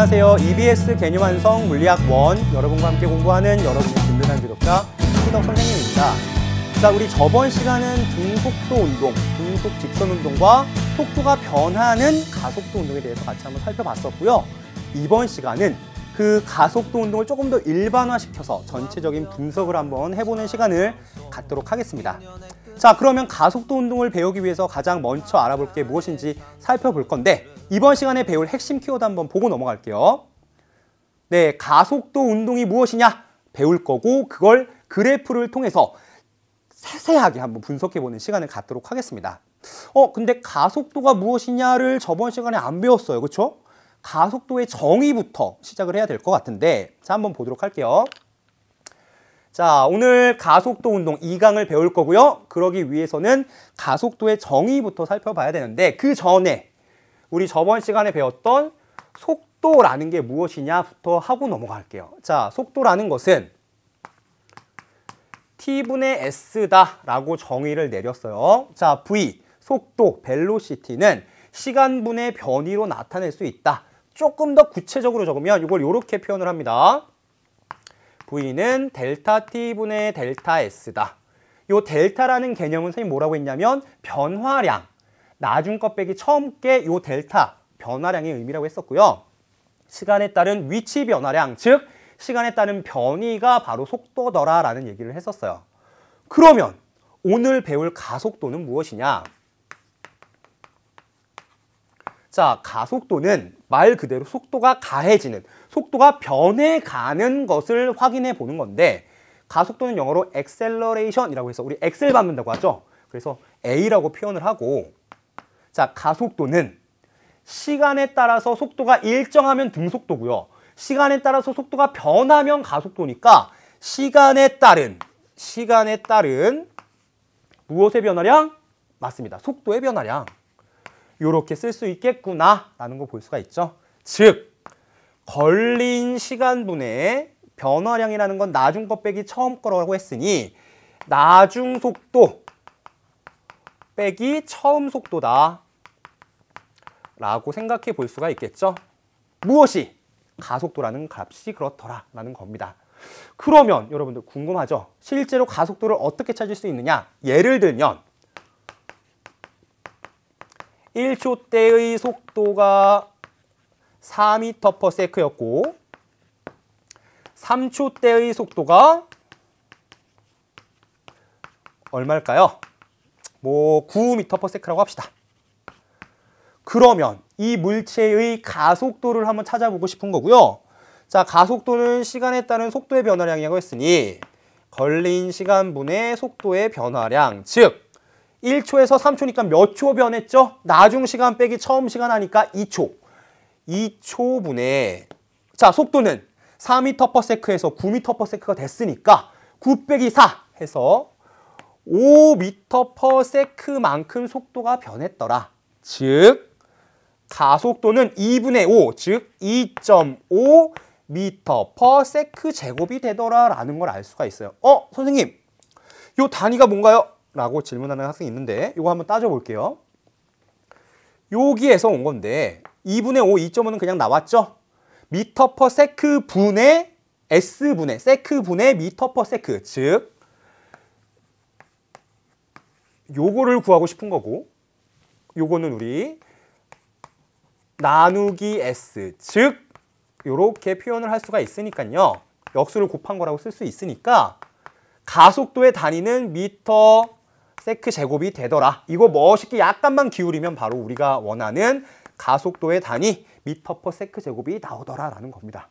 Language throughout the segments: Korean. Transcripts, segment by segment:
안녕하세요. EBS 개념 완성 물리학 1 여러분과 함께 공부하는 여러분의 든든한 교육자 희덕 선생님입니다. 자, 우리 저번 시간은 등속도 운동, 등속 직선 운동과 속도가 변하는 가속도 운동에 대해서 같이 한번 살펴봤었고요. 이번 시간은 그 가속도 운동을 조금 더 일반화시켜서 전체적인 분석을 한번 해보는 시간을 갖도록 하겠습니다. 자, 그러면 가속도 운동을 배우기 위해서 가장 먼저 알아볼 게 무엇인지 살펴볼 건데 이번 시간에 배울 핵심 키워드 한번 보고 넘어갈게요. 네, 가속도 운동이 무엇이냐 배울 거고 그걸 그래프를 통해서 세세하게 한번 분석해보는 시간을 갖도록 하겠습니다. 어, 근데 가속도가 무엇이냐를 저번 시간에 안 배웠어요. 그렇죠? 가속도의 정의부터 시작을 해야 될 것 같은데 자, 한번 보도록 할게요. 자, 오늘 가속도 운동 2강을 배울 거고요. 그러기 위해서는 가속도의 정의부터 살펴봐야 되는데 그 전에 우리 저번 시간에 배웠던 속도라는 게 무엇이냐부터 하고 넘어갈게요. 자, 속도라는 것은 t분의 s다 라고 정의를 내렸어요. 자, v, 속도, 벨로시티는 시간분의 변이로 나타낼 수 있다. 조금 더 구체적으로 적으면 이걸 이렇게 표현을 합니다. V는 델타 T분의 델타 S다. 이 델타라는 개념은 선생님 뭐라고 했냐면 변화량, 나중 것 빼기 처음 게요 델타 변화량의 의미라고 했었고요. 시간에 따른 위치 변화량, 즉 시간에 따른 변이가 바로 속도더라라는 얘기를 했었어요. 그러면 오늘 배울 가속도는 무엇이냐? 자, 가속도는 말 그대로 속도가 가해지는, 속도가 변해가는 것을 확인해 보는 건데 가속도는 영어로 acceleration이라고 해서 우리 엑셀 받는다고 하죠. 그래서 A라고 표현을 하고 자, 가속도는 시간에 따라서 속도가 일정하면 등속도고요. 시간에 따라서 속도가 변하면 가속도니까 시간에 따른 시간에 따른 무엇의 변화량? 맞습니다. 속도의 변화량. 이렇게 쓸 수 있겠구나 라는 거 볼 수가 있죠. 즉, 걸린 시간분의 변화량이라는 건 나중 거 빼기 처음 거라고 했으니 나중 속도 빼기 처음 속도다. 라고 생각해 볼 수가 있겠죠. 무엇이? 가속도라는 값이 그렇더라 라는 겁니다. 그러면 여러분들 궁금하죠? 실제로 가속도를 어떻게 찾을 수 있느냐? 예를 들면 1초 때의 속도가 4m/s였고 3초 때의 속도가 얼마일까요? 뭐 9m/s라고 합시다. 그러면 이 물체의 가속도를 한번 찾아보고 싶은 거고요. 자, 가속도는 시간에 따른 속도의 변화량이라고 했으니 걸린 시간분의 속도의 변화량, 즉 1초에서 3초니까 몇 초 변했죠? 나중 시간 빼기 처음 시간 하니까 2초. 2초분의 자, 속도는 4m/s에서 9m/s가 됐으니까 9 빼기 4 해서 5m/s만큼 속도가 변했더라. 즉 가속도는 2분의 5, 즉 2.5 미터 퍼 세크 제곱이 되더라라는 걸 알 수가 있어요. 어, 선생님, 요 단위가 뭔가요? 라고 질문하는 학생이 있는데 이거 한번 따져볼게요. 여기에서 온 건데 2분의 5, 2.5는 그냥 나왔죠? 미터 퍼 세크 분의 s 분의 세크 분의 미터 퍼 세크 즉 요거를 구하고 싶은 거고 요거는 우리 나누기 s 즉 이렇게 표현을 할 수가 있으니까요. 역수를 곱한 거라고 쓸 수 있으니까 가속도의 단위는 미터 세크 제곱이 되더라. 이거 멋있게 약간만 기울이면 바로 우리가 원하는 가속도의 단위 미터 퍼 세크 제곱이 나오더라라는 겁니다.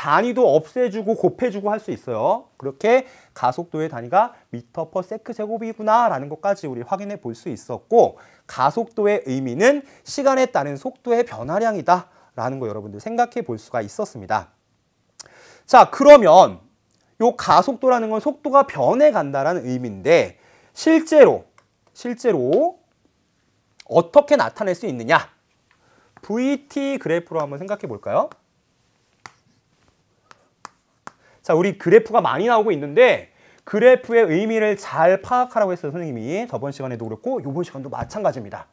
단위도 없애주고 곱해주고 할 수 있어요. 그렇게 가속도의 단위가 미터 퍼 세크 제곱이구나라는 것까지 우리 확인해 볼 수 있었고 가속도의 의미는 시간에 따른 속도의 변화량이다 라는 거 여러분들 생각해 볼 수가 있었습니다. 자 그러면 이 가속도라는 건 속도가 변해 간다라는 의미인데 실제로 실제로 어떻게 나타낼 수 있느냐? VT 그래프로 한번 생각해 볼까요? 자, 우리 그래프가 많이 나오고 있는데 그래프의 의미를 잘 파악하라고 했어요. 선생님이 저번 시간에도 그렇고 요번 시간도 마찬가지입니다.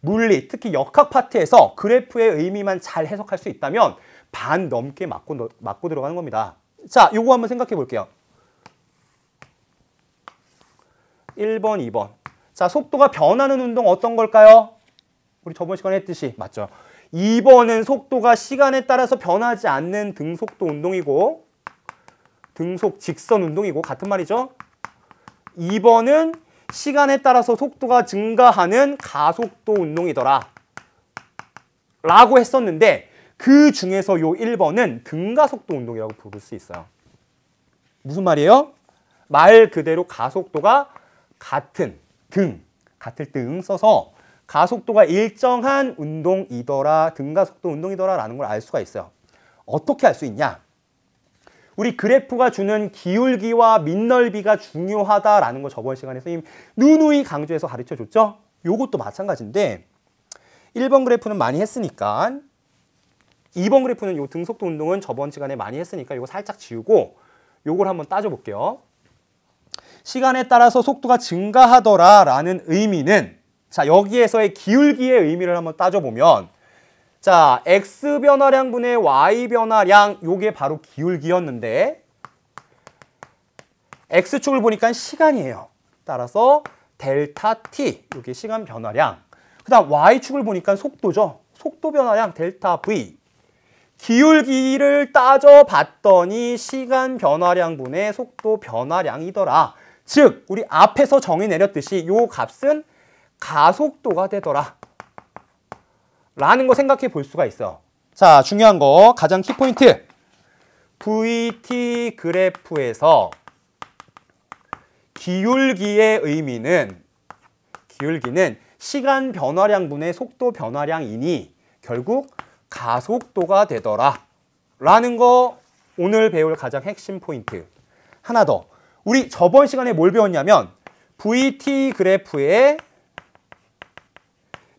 물리, 특히 역학 파트에서 그래프의 의미만 잘 해석할 수 있다면 반 넘게 맞고, 맞고 들어가는 겁니다. 자, 요거 한번 생각해 볼게요. 1번, 2번. 자, 속도가 변하는 운동 어떤 걸까요? 우리 저번 시간에 했듯이 맞죠. 2번은 속도가 시간에 따라서 변하지 않는 등속도 운동이고 등속 직선 운동이고 같은 말이죠. 2번은 시간에 따라서 속도가 증가하는 가속도 운동이더라. 라고 했었는데 그 중에서 요 1번은 등가속도 운동이라고 부를 수 있어요. 무슨 말이에요? 말 그대로 가속도가 같은 등, 같을 등 써서 가속도가 일정한 운동이더라, 등가속도 운동이더라 라는 걸 알 수가 있어요. 어떻게 알 수 있냐? 우리 그래프가 주는 기울기와 민넓이가 중요하다라는 거 저번 시간에 선생님 누누이 강조해서 가르쳐줬죠? 요것도 마찬가지인데 1번 그래프는 많이 했으니까 2번 그래프는 요 등속도 운동은 저번 시간에 많이 했으니까 요거 살짝 지우고 요걸 한번 따져볼게요. 시간에 따라서 속도가 증가하더라라는 의미는 자 여기에서의 기울기의 의미를 한번 따져보면 자, x 변화량분의 y 변화량 요게 바로 기울기였는데 x축을 보니까 시간이에요. 따라서 델타 t 요게 시간 변화량. 그다음 y축을 보니까 속도죠. 속도 변화량 델타 v. 기울기를 따져봤더니 시간 변화량분의 속도 변화량이더라. 즉, 우리 앞에서 정의 내렸듯이 요 값은 가속도가 되더라. 라는 거 생각해 볼 수가 있어. 자, 중요한 거 가장 키포인트. VT 그래프에서 기울기의 의미는 기울기는 시간 변화량분의 속도 변화량이니 결국 가속도가 되더라 라는 거 오늘 배울 가장 핵심 포인트 하나 더 우리 저번 시간에 뭘 배웠냐면 VT 그래프의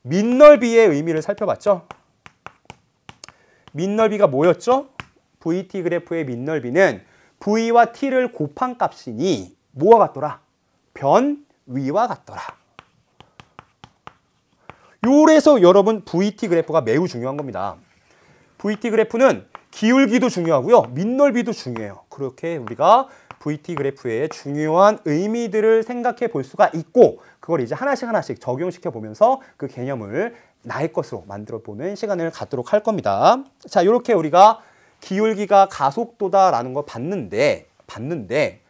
민넓이의 의미를 살펴봤죠. 민넓이가 뭐였죠? VT 그래프의 민넓이는 V와 T를 곱한 값이니 뭐와 같더라? 변 위와 같더라. 요래서 여러분 VT 그래프가 매우 중요한 겁니다. VT 그래프는 기울기도 중요하고요. 민넓이도 중요해요. 그렇게 우리가 VT 그래프의 중요한 의미들을 생각해 볼 수가 있고 그걸 이제 하나씩 하나씩 적용시켜 보면서 그 개념을 나의 것으로 만들어 보는 시간을 갖도록 할 겁니다. 자, 이렇게 우리가 기울기가 가속도다라는 걸 봤는데 봤는데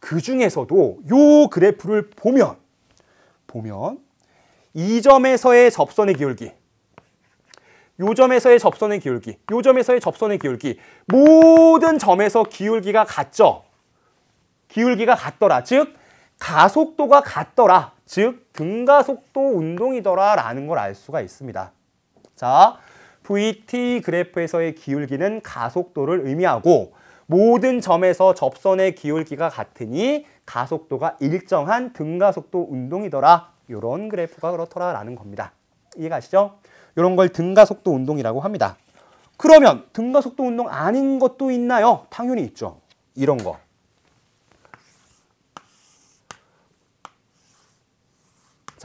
그 중에서도 요 그래프를 보면 보면 이 점에서의 접선의 기울기 요 점에서의 접선의 기울기 요 점에서의 접선의 기울기 모든 점에서 기울기가 같죠 기울기가 같더라. 즉 가속도가 같더라. 즉 등가속도 운동이더라 라는 걸 알 수가 있습니다. 자, VT 그래프에서의 기울기는 가속도를 의미하고 모든 점에서 접선의 기울기가 같으니 가속도가 일정한 등가속도 운동이더라. 이런 그래프가 그렇더라 라는 겁니다. 이해가시죠? 이런 걸 등가속도 운동이라고 합니다. 그러면 등가속도 운동 아닌 것도 있나요? 당연히 있죠. 이런 거.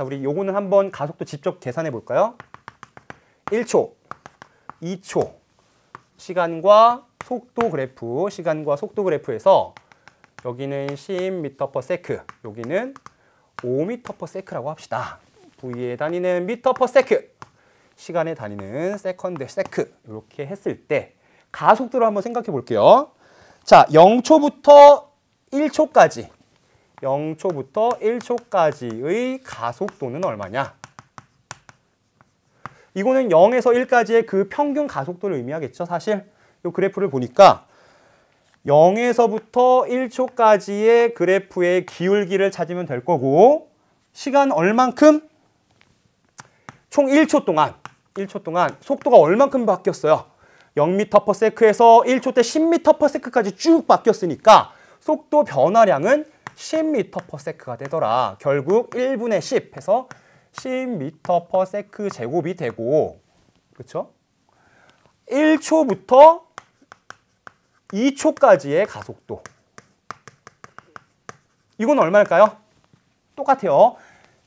자, 우리 요거는 한번 가속도 직접 계산해 볼까요? 1초, 2초 시간과 속도 그래프, 시간과 속도 그래프에서 여기는 10m/s, 여기는 5m/s라고 합시다. v에 다니는 m/s, 시간에 다니는 세컨드, 세크 이렇게 했을 때 가속도를 한번 생각해 볼게요. 자, 0초부터 1초까지 0초부터 1초까지의 가속도는 얼마냐? 이거는 0에서 1까지의 그 평균 가속도를 의미하겠죠, 사실. 이 그래프를 보니까 0에서부터 1초까지의 그래프의 기울기를 찾으면 될 거고 시간 얼만큼? 총 1초 동안 1초 동안 속도가 얼만큼 바뀌었어요? 0m/s에서 1초 때 10m/s까지 쭉 바뀌었으니까 속도 변화량은 10m/s가 되더라. 결국 1분의 10 해서 10m/s 제곱이 되고 그렇죠? 1초부터 2초까지의 가속도. 이건 얼마일까요? 똑같아요.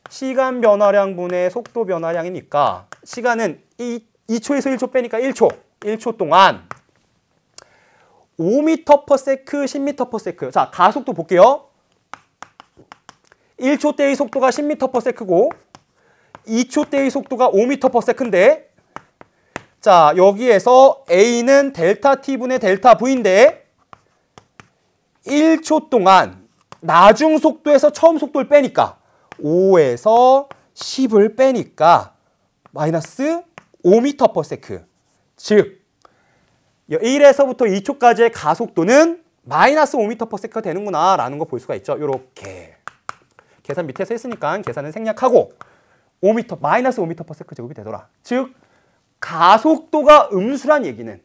시간 변화량 분의 속도 변화량이니까 시간은 2, 2초에서 1초 빼니까 1초. 1초 동안 5m/s, 10m/s. 자, 가속도 볼게요. 1초 때의 속도가 10m/s고 2초 때의 속도가 5m/s인데 자, 여기에서 A는 델타 T분의 델타 V인데 1초 동안 나중 속도에서 처음 속도를 빼니까 5에서 10을 빼니까 마이너스 5m/s. 즉 1에서부터 2초까지의 가속도는 마이너스 5m/s가 되는구나 라는 거 볼 수가 있죠. 이렇게 계산 밑에서 했으니까 계산은 생략하고 5m 마이너스 5m 퍼세크 제곱이 되더라. 즉 가속도가 음수란 얘기는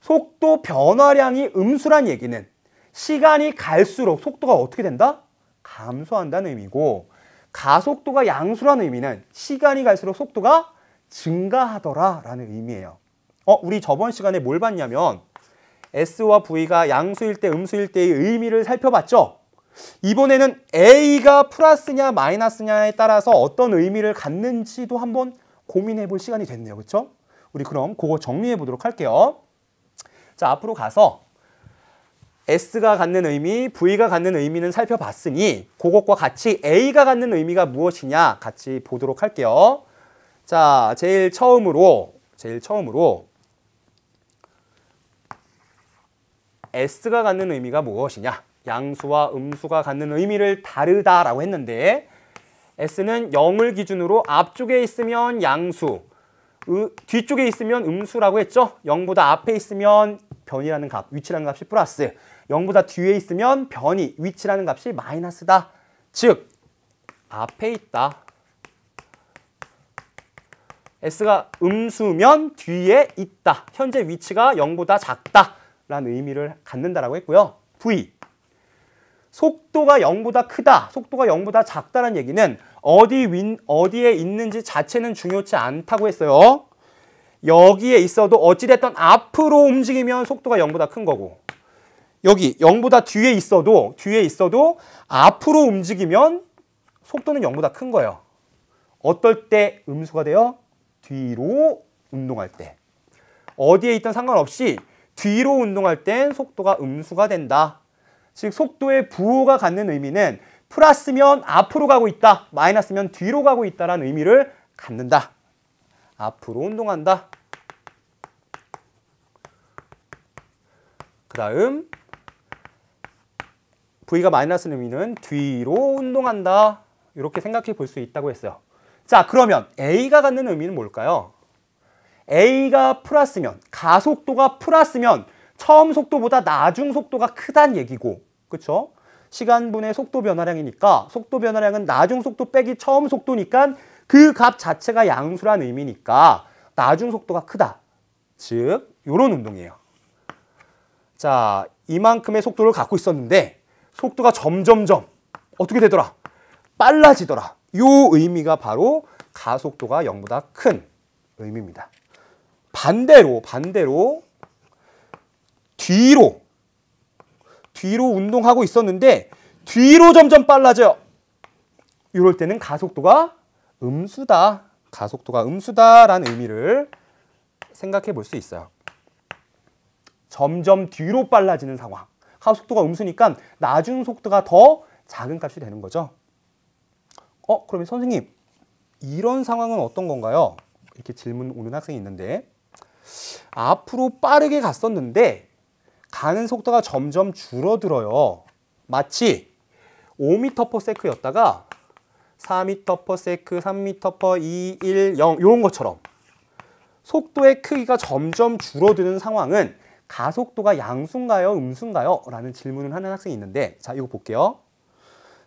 속도 변화량이 음수란 얘기는 시간이 갈수록 속도가 어떻게 된다? 감소한다는 의미고 가속도가 양수란 의미는 시간이 갈수록 속도가 증가하더라라는 의미예요. 어, 우리 저번 시간에 뭘 봤냐면 S와 V가 양수일 때 음수일 때의 의미를 살펴봤죠? 이번에는 A가 플러스냐 마이너스냐에 따라서 어떤 의미를 갖는지도 한번 고민해 볼 시간이 됐네요. 그렇죠? 우리 그럼 그거 정리해 보도록 할게요. 자, 앞으로 가서 S가 갖는 의미, V가 갖는 의미는 살펴봤으니 그것과 같이 A가 갖는 의미가 무엇이냐 같이 보도록 할게요. 자, 제일 처음으로 제일 처음으로 S가 갖는 의미가 무엇이냐 양수와 음수가 갖는 의미를 다르다라고 했는데 S는 0을 기준으로 앞쪽에 있으면 양수, 으, 뒤쪽에 있으면 음수라고 했죠. 0보다 앞에 있으면 변이라는 값, 위치라는 값이 플러스, 0보다 뒤에 있으면 변이, 위치라는 값이 마이너스다. 즉, 앞에 있다. S가 음수면 뒤에 있다. 현재 위치가 0보다 작다. 라는 의미를 갖는다라고 했고요. V. 속도가 0보다 크다, 속도가 0보다 작다라는 얘기는 어디 윈, 어디에 있는지 자체는 중요치 않다고 했어요. 여기에 있어도 어찌됐든 앞으로 움직이면 속도가 0보다 큰 거고 여기 0보다 뒤에 있어도 뒤에 있어도 앞으로 움직이면 속도는 0보다 큰 거예요. 어떨 때 음수가 돼요? 뒤로 운동할 때. 어디에 있든 상관없이 뒤로 운동할 땐 속도가 음수가 된다. 즉 속도의 부호가 갖는 의미는 플러스면 앞으로 가고 있다, 마이너스면 뒤로 가고 있다라는 의미를 갖는다. 앞으로 운동한다. 그 다음 V가 마이너스 의미는 뒤로 운동한다. 이렇게 생각해 볼 수 있다고 했어요. 자 그러면 A가 갖는 의미는 뭘까요? A가 플러스면, 가속도가 플러스면 처음 속도보다 나중 속도가 크단 얘기고 그쵸 시간분의 속도 변화량이니까 속도 변화량은 나중 속도 빼기 처음 속도니까 그 값 자체가 양수란 의미니까 나중 속도가 크다. 즉 이런 운동이에요. 자 이만큼의 속도를 갖고 있었는데 속도가 점점점 어떻게 되더라? 빨라지더라. 요 의미가 바로 가속도가 0보다 큰 의미입니다. 반대로 반대로 뒤로 뒤로 운동하고 있었는데 뒤로 점점 빨라져요. 이럴 때는 가속도가 음수다. 가속도가 음수다라는 의미를 생각해 볼 수 있어요. 점점 뒤로 빨라지는 상황. 가속도가 음수니까 나중 속도가 더 작은 값이 되는 거죠. 어, 그러면 선생님, 이런 상황은 어떤 건가요? 이렇게 질문 오는 학생이 있는데 앞으로 빠르게 갔었는데 가는 속도가 점점 줄어들어요. 마치 5m/s였다가 4m/s, 3m/s, 2, 1, 0 이런 것처럼 속도의 크기가 점점 줄어드는 상황은 가속도가 양수인가요? 음수인가요? 라는 질문을 하는 학생이 있는데 자 이거 볼게요.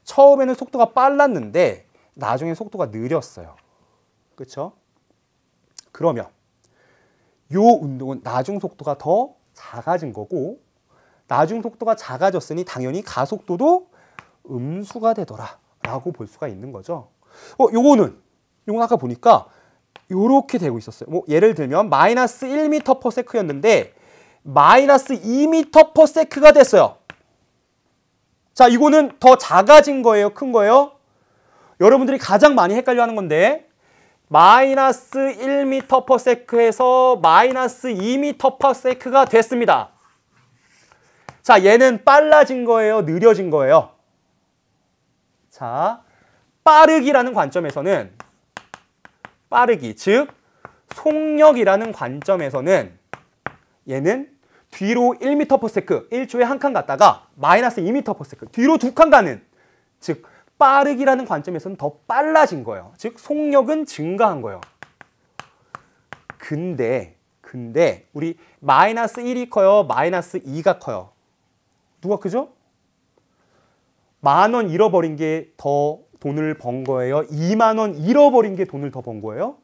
처음에는 속도가 빨랐는데 나중에 속도가 느렸어요. 그렇죠? 그러면 요 운동은 나중 속도가 더 작아진 거고 나중 속도가 작아졌으니 당연히 가속도도 음수가 되더라라고 볼 수가 있는 거죠. 어, 요거는 요건 아까 보니까 요렇게 되고 있었어요. 뭐 예를 들면 마이너스 1m per s 였는데 마이너스 2m per s 가 됐어요. 자, 이거는 더 작아진 거예요? 큰 거예요? 여러분들이 가장 많이 헷갈려 하는 건데 마이너스 1m/s에서 마이너스 2m/s가 됐습니다. 자, 얘는 빨라진 거예요? 느려진 거예요? 자, 빠르기라는 관점에서는 빠르기, 즉 속력이라는 관점에서는 얘는 뒤로 1m/s, 1초에 한 칸 갔다가 마이너스 2m/s, 뒤로 두 칸 가는 즉 빠르기라는 관점에서는 더 빨라진 거예요. 즉 속력은 증가한 거예요. 근데 근데 우리 마이너스 1이 커요. 마이너스 2가 커요. 누가 크죠? 만 원 잃어버린 게 더 돈을 번 거예요. 2만 원 잃어버린 게 돈을 더 번 거예요.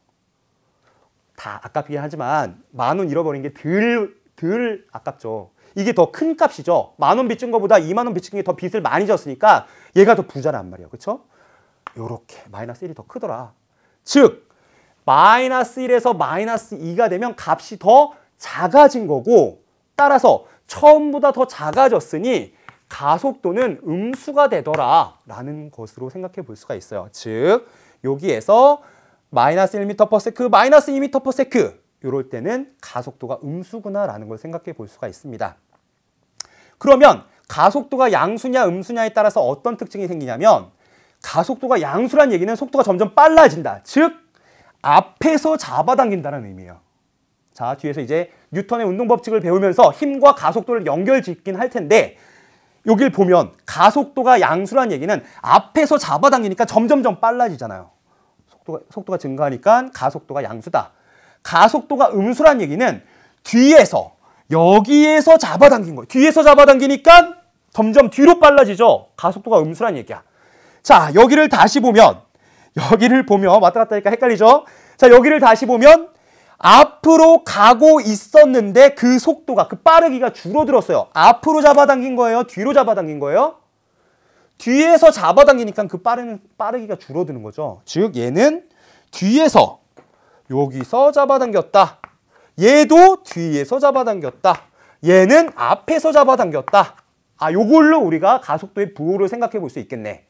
다 아깝긴 하지만 만 원 잃어버린 게덜덜 덜 아깝죠. 이게 더 큰 값이죠. 만 원 빚진 거보다 2만 원 빚진 게 더 빚을 많이 졌으니까 얘가 더 부자란 말이야. 그렇죠? 이렇게 마이너스 1이 더 크더라. 즉 마이너스 1에서 마이너스 2가 되면 값이 더 작아진 거고 따라서 처음보다 더 작아졌으니 가속도는 음수가 되더라 라는 것으로 생각해 볼 수가 있어요. 즉 여기에서 마이너스 1m/s, 마이너스 2m/s 이럴 때는 가속도가 음수구나라는 걸 생각해 볼 수가 있습니다. 그러면 가속도가 양수냐 음수냐에 따라서 어떤 특징이 생기냐면 가속도가 양수란 얘기는 속도가 점점 빨라진다. 즉 앞에서 잡아당긴다는 의미예요. 자 뒤에서 이제 뉴턴의 운동 법칙을 배우면서 힘과 가속도를 연결 짓긴 할 텐데 여길 보면 가속도가 양수란 얘기는 앞에서 잡아당기니까 점점점 빨라지잖아요. 속도가, 속도가 증가하니까 가속도가 양수다. 가속도가 음수란 얘기는 뒤에서 여기에서 잡아당긴 거예요. 뒤에서 잡아당기니까 점점 뒤로 빨라지죠. 가속도가 음수란 얘기야. 자, 여기를 다시 보면 여기를 보면 왔다 갔다 하니까 헷갈리죠. 자, 여기를 다시 보면 앞으로 가고 있었는데 그 속도가 그 빠르기가 줄어들었어요. 앞으로 잡아당긴 거예요. 뒤로 잡아당긴 거예요. 뒤에서 잡아당기니까 그 빠른 빠르기가 줄어드는 거죠. 즉 얘는 뒤에서 여기서 잡아당겼다. 얘도 뒤에서 잡아당겼다. 얘는 앞에서 잡아당겼다. 아, 요걸로 우리가 가속도의 부호를 생각해 볼 수 있겠네.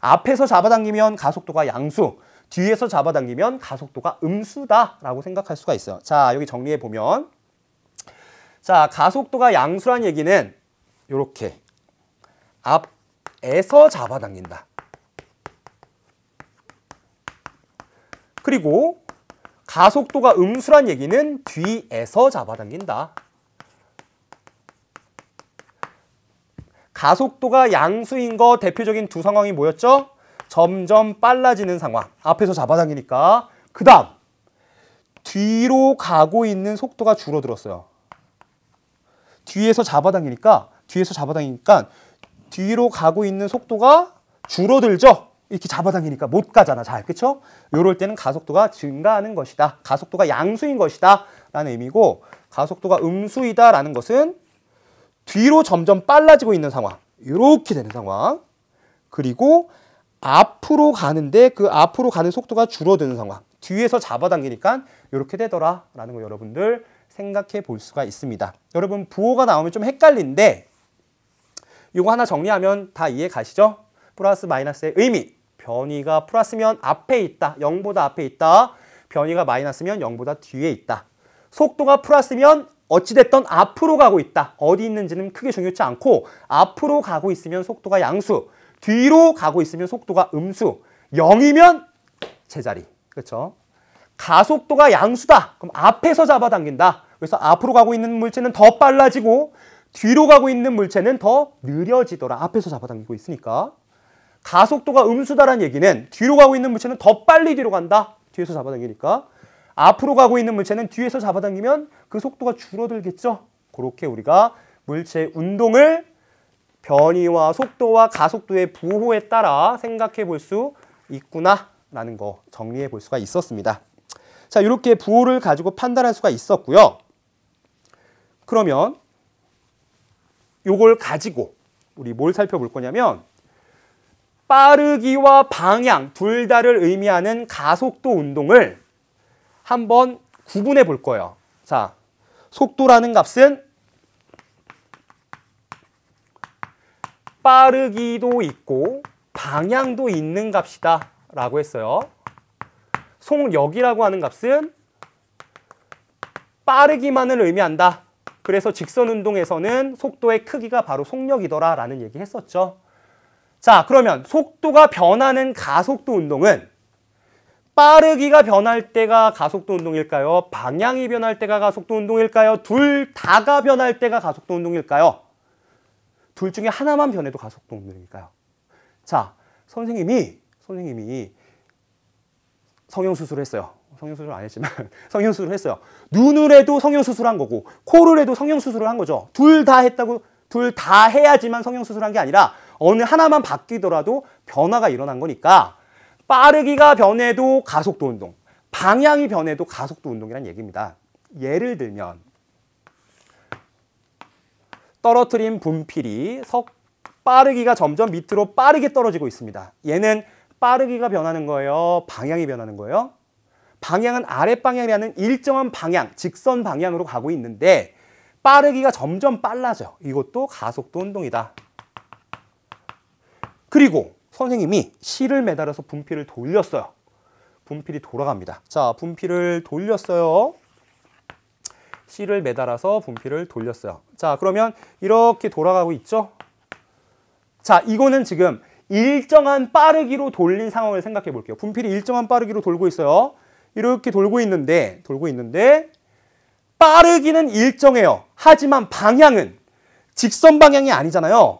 앞에서 잡아당기면 가속도가 양수, 뒤에서 잡아당기면 가속도가 음수다라고 생각할 수가 있어요. 자, 여기 정리해 보면 자, 가속도가 양수란 얘기는 요렇게 앞에서 잡아당긴다. 그리고 가속도가 음수란 얘기는 뒤에서 잡아당긴다. 가속도가 양수인 거 대표적인 두 상황이 뭐였죠? 점점 빨라지는 상황. 앞에서 잡아당기니까. 그 다음 뒤로 가고 있는 속도가 줄어들었어요. 뒤에서 잡아당기니까 뒤에서 잡아당기니까 뒤로 가고 있는 속도가 줄어들죠. 이렇게 잡아당기니까 못 가잖아. 잘. 그쵸 요럴 때는 가속도가 증가하는 것이다. 가속도가 양수인 것이다. 라는 의미고 가속도가 음수이다. 라는 것은 뒤로 점점 빨라지고 있는 상황. 이렇게 되는 상황. 그리고 앞으로 가는데 그 앞으로 가는 속도가 줄어드는 상황. 뒤에서 잡아당기니까 이렇게 되더라. 라는 거 여러분들 생각해 볼 수가 있습니다. 여러분 부호가 나오면 좀 헷갈린데 이거 하나 정리하면 다 이해 가시죠? 플러스 마이너스의 의미 변이가 플러스면 앞에 있다. 0보다 앞에 있다. 변이가 마이너스면 0보다 뒤에 있다. 속도가 플러스면 어찌됐던 앞으로 가고 있다. 어디 있는지는 크게 중요치 않고 앞으로 가고 있으면 속도가 양수, 뒤로 가고 있으면 속도가 음수, 0이면 제자리. 그렇죠? 가속도가 양수다. 그럼 앞에서 잡아당긴다. 그래서 앞으로 가고 있는 물체는 더 빨라지고 뒤로 가고 있는 물체는 더 느려지더라. 앞에서 잡아당기고 있으니까. 가속도가 음수다라는 얘기는 뒤로 가고 있는 물체는 더 빨리 뒤로 간다. 뒤에서 잡아당기니까. 앞으로 가고 있는 물체는 뒤에서 잡아당기면 그 속도가 줄어들겠죠. 그렇게 우리가 물체의 운동을 변이와 속도와 가속도의 부호에 따라 생각해 볼 수 있구나라는 거 정리해 볼 수가 있었습니다. 자, 이렇게 부호를 가지고 판단할 수가 있었고요. 그러면 요걸 가지고 우리 뭘 살펴볼 거냐면 빠르기와 방향 둘 다를 의미하는 가속도 운동을 한번 구분해 볼 거예요. 자, 속도라는 값은 빠르기도 있고 방향도 있는 값이다 라고 했어요. 속력이라고 하는 값은 빠르기만을 의미한다. 그래서 직선 운동에서는 속도의 크기가 바로 속력이더라 라는 얘기 했었죠. 자, 그러면 속도가 변하는 가속도 운동은 빠르기가 변할 때가 가속도 운동일까요? 방향이 변할 때가 가속도 운동일까요? 둘 다가 변할 때가 가속도 운동일까요? 둘 중에 하나만 변해도 가속도 운동일까요? 자, 선생님이 선생님이 성형수술을 했어요. 성형수술 을안 했지만 성형수술을 했어요. 눈을 해도 성형수술한 거고 코를 해도 성형수술을 한 거죠. 둘 다 했다고 둘 다 해야지만 성형수술한 게 아니라 어느 하나만 바뀌더라도 변화가 일어난 거니까 빠르기가 변해도 가속도 운동, 방향이 변해도 가속도 운동이란 얘기입니다. 예를 들면 떨어뜨린 분필이 석 빠르기가 점점 밑으로 빠르게 떨어지고 있습니다. 얘는 빠르기가 변하는 거예요? 방향이 변하는 거예요? 방향은 아랫방향이라는 일정한 방향, 직선 방향으로 가고 있는데 빠르기가 점점 빨라져. 이것도 가속도 운동이다. 그리고 선생님이 실을 매달아서 분필을 돌렸어요. 분필이 돌아갑니다. 자, 분필을 돌렸어요. 실을 매달아서 분필을 돌렸어요. 자, 그러면 이렇게 돌아가고 있죠? 자, 이거는 지금 일정한 빠르기로 돌린 상황을 생각해 볼게요. 분필이 일정한 빠르기로 돌고 있어요. 이렇게 돌고 있는데, 돌고 있는데, 빠르기는 일정해요. 하지만 방향은 직선 방향이 아니잖아요.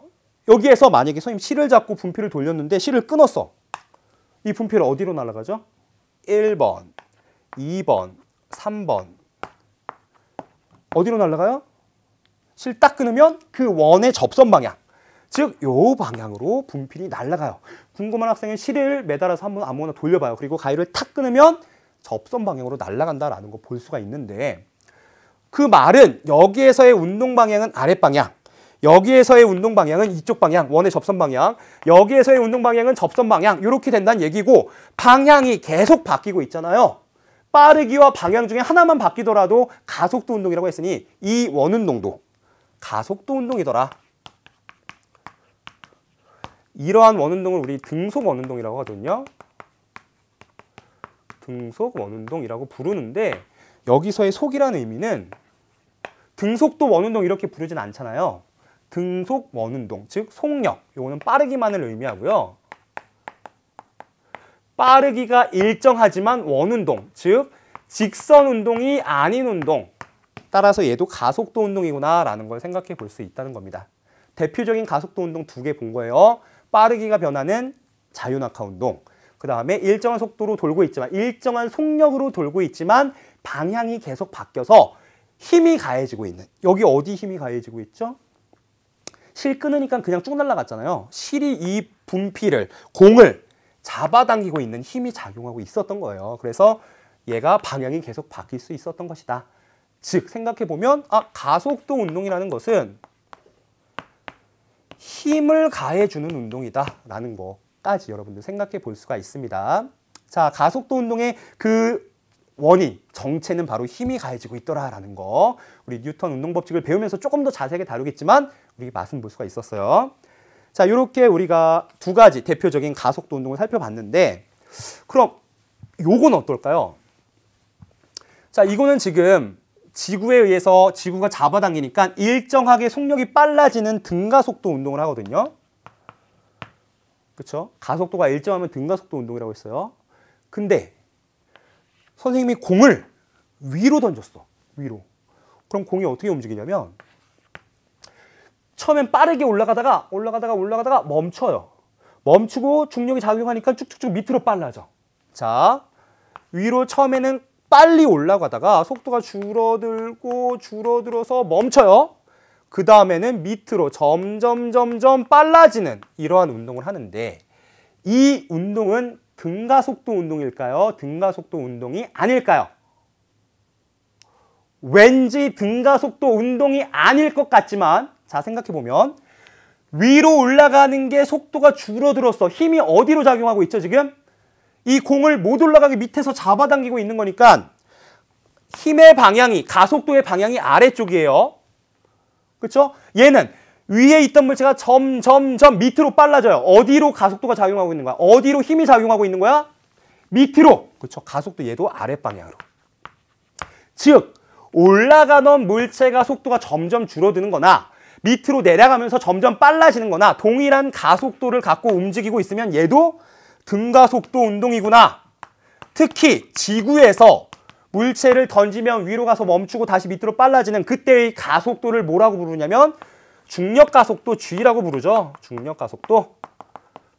여기에서 만약에 선생님 실을 잡고 분필을 돌렸는데 실을 끊었어. 이 분필 어디로 날아가죠? 1번, 2번, 3번. 어디로 날아가요? 실 딱 끊으면 그 원의 접선 방향. 즉, 요 방향으로 분필이 날아가요. 궁금한 학생은 실을 매달아서 한번 아무거나 돌려봐요. 그리고 가위를 탁 끊으면 접선 방향으로 날아간다라는 거 볼 수가 있는데 그 말은 여기에서의 운동 방향은 아랫 방향, 여기에서의 운동 방향은 이쪽 방향, 원의 접선 방향. 여기에서의 운동 방향은 접선 방향. 이렇게 된다는 얘기고 방향이 계속 바뀌고 있잖아요. 빠르기와 방향 중에 하나만 바뀌더라도 가속도 운동이라고 했으니 이 원운동도 가속도 운동이더라. 이러한 원운동을 우리 등속 원운동이라고 하거든요. 등속 원운동이라고 부르는데 여기서의 속이라는 의미는 등속도 원운동 이렇게 부르진 않잖아요. 등속 원운동, 즉 속력, 요거는 빠르기만을 의미하고요. 빠르기가 일정하지만 원운동, 즉 직선 운동이 아닌 운동, 따라서 얘도 가속도 운동이구나라는 걸 생각해 볼 수 있다는 겁니다. 대표적인 가속도 운동 두 개 본 거예요. 빠르기가 변하는 자유낙하 운동, 그 다음에 일정한 속도로 돌고 있지만 일정한 속력으로 돌고 있지만 방향이 계속 바뀌어서 힘이 가해지고 있는 여기 어디 힘이 가해지고 있죠? 실 끊으니까 그냥 쭉 날아갔잖아요. 실이 이 분필을 공을 잡아당기고 있는 힘이 작용하고 있었던 거예요. 그래서 얘가 방향이 계속 바뀔 수 있었던 것이다. 즉 생각해 보면 아 가속도 운동이라는 것은 힘을 가해주는 운동이다라는 거까지 여러분들 생각해 볼 수가 있습니다. 자 가속도 운동의 그 원인, 정체는 바로 힘이 가해지고 있더라라는 거 우리 뉴턴 운동 법칙을 배우면서 조금 더 자세하게 다루겠지만 우리 맛은 볼 수가 있었어요. 자, 이렇게 우리가 두 가지 대표적인 가속도 운동을 살펴봤는데 그럼 요건 어떨까요? 자, 이거는 지금 지구에 의해서 지구가 잡아당기니까 일정하게 속력이 빨라지는 등가속도 운동을 하거든요. 그렇죠? 가속도가 일정하면 등가속도 운동이라고 했어요. 근데 선생님이 공을 위로 던졌어. 위로. 그럼 공이 어떻게 움직이냐면 처음엔 빠르게 올라가다가 올라가다가 올라가다가 멈춰요. 멈추고 중력이 작용하니까 쭉쭉쭉 밑으로 빨라져. 자, 위로 처음에는 빨리 올라가다가 속도가 줄어들고 줄어들어서 멈춰요. 그 다음에는 밑으로 점점 점점 빨라지는 이러한 운동을 하는데 이 운동은 등가속도 운동일까요? 등가속도 운동이 아닐까요? 왠지 등가속도 운동이 아닐 것 같지만 자 생각해보면 위로 올라가는 게 속도가 줄어들었어. 힘이 어디로 작용하고 있죠 지금? 이 공을 못 올라가게 밑에서 잡아당기고 있는 거니까 힘의 방향이 가속도의 방향이 아래쪽이에요. 그렇죠? 얘는 위에 있던 물체가 점점점 밑으로 빨라져요. 어디로 가속도가 작용하고 있는 거야? 어디로 힘이 작용하고 있는 거야? 밑으로. 그렇죠. 가속도 얘도 아랫 방향으로. 즉 올라가던 물체가 속도가 점점 줄어드는 거나 밑으로 내려가면서 점점 빨라지는 거나 동일한 가속도를 갖고 움직이고 있으면 얘도 등가속도 운동이구나. 특히 지구에서 물체를 던지면 위로 가서 멈추고 다시 밑으로 빨라지는 그때의 가속도를 뭐라고 부르냐면 중력 가속도 G라고 부르죠. 중력 가속도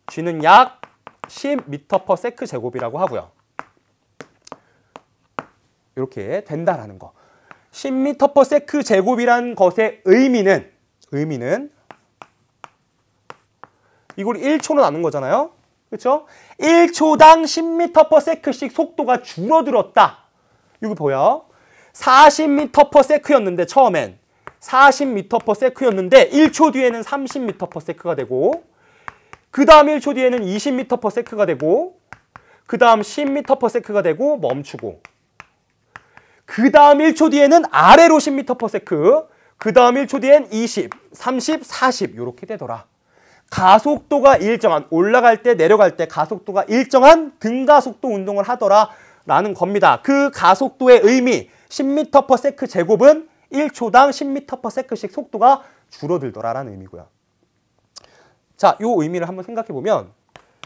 G는 약 10m/sec 제곱이라고 하고요. 이렇게 된다라는 거. 10m/sec 제곱이란 것의 의미는 의미는 이걸 1초로 나눈 거잖아요. 그렇죠? 1초당 10m/sec씩 속도가 줄어들었다. 이거 보여. 40m/sec였는데 처음엔 40m/s였는데 1초 뒤에는 30m/s가 되고 그 다음 1초 뒤에는 20m/s가 되고 그 다음 10m/s가 되고 멈추고 그 다음 1초 뒤에는 아래로 10m/s 그 다음 1초 뒤엔 20, 30, 40 이렇게 되더라. 가속도가 일정한 올라갈 때 내려갈 때 가속도가 일정한 등가속도 운동을 하더라 라는 겁니다. 그 가속도의 의미 10m/s 제곱은 1초당 10m/s씩 속도가 줄어들더라라는 의미고요. 자, 요 의미를 한번 생각해 보면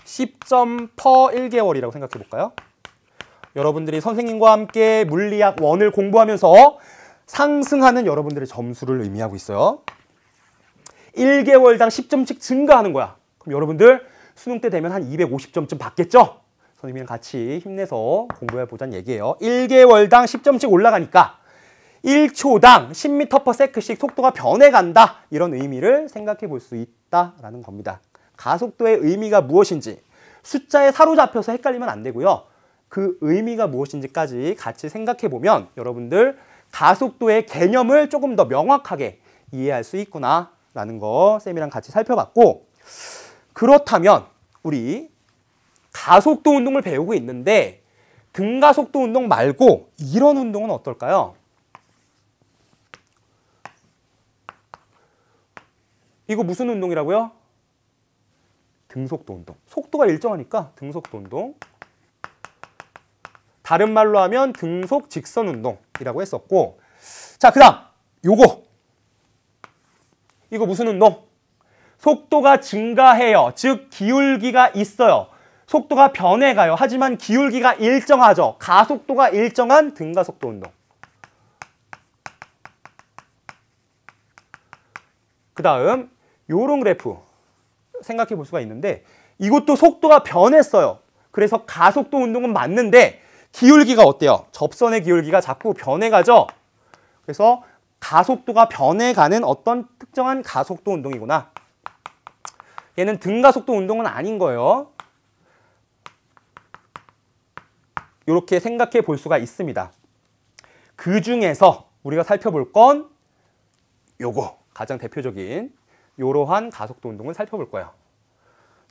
10점 퍼 e 1개월이라고 생각해 볼까요? 여러분들이 선생님과 함께 물리학 원을 공부하면서 상승하는 여러분들의 점수를 의미하고 있어요. 1개월당 10점씩 증가하는 거야. 그럼 여러분들 수능 때 되면 한 250점쯤 받겠죠? 선생님이랑 같이 힘내서 공부해 보자는 얘기예요. 1개월당 10점씩 올라가니까 1초당 10m/s씩 속도가 변해간다. 이런 의미를 생각해 볼 수 있다라는 겁니다. 가속도의 의미가 무엇인지 숫자에 사로잡혀서 헷갈리면 안 되고요. 그 의미가 무엇인지까지 같이 생각해 보면 여러분들 가속도의 개념을 조금 더 명확하게 이해할 수 있구나라는 거 쌤이랑 같이 살펴봤고 그렇다면 우리 가속도 운동을 배우고 있는데 등가속도 운동 말고 이런 운동은 어떨까요? 이거 무슨 운동이라고요? 등속도 운동. 속도가 일정하니까 등속도 운동. 다른 말로 하면 등속 직선 운동이라고 했었고 자, 그다음 요거. 이거 무슨 운동? 속도가 증가해요. 즉 기울기가 있어요. 속도가 변해가요. 하지만 기울기가 일정하죠. 가속도가 일정한 등가속도 운동. 그 다음 요런 그래프 생각해 볼 수가 있는데 이것도 속도가 변했어요. 그래서 가속도 운동은 맞는데 기울기가 어때요? 접선의 기울기가 자꾸 변해가죠. 그래서 가속도가 변해가는 어떤 특정한 가속도 운동이구나. 얘는 등가속도 운동은 아닌 거예요. 이렇게 생각해 볼 수가 있습니다. 그 중에서 우리가 살펴볼 건 요거 가장 대표적인 이러한 가속도 운동을 살펴볼 거예요.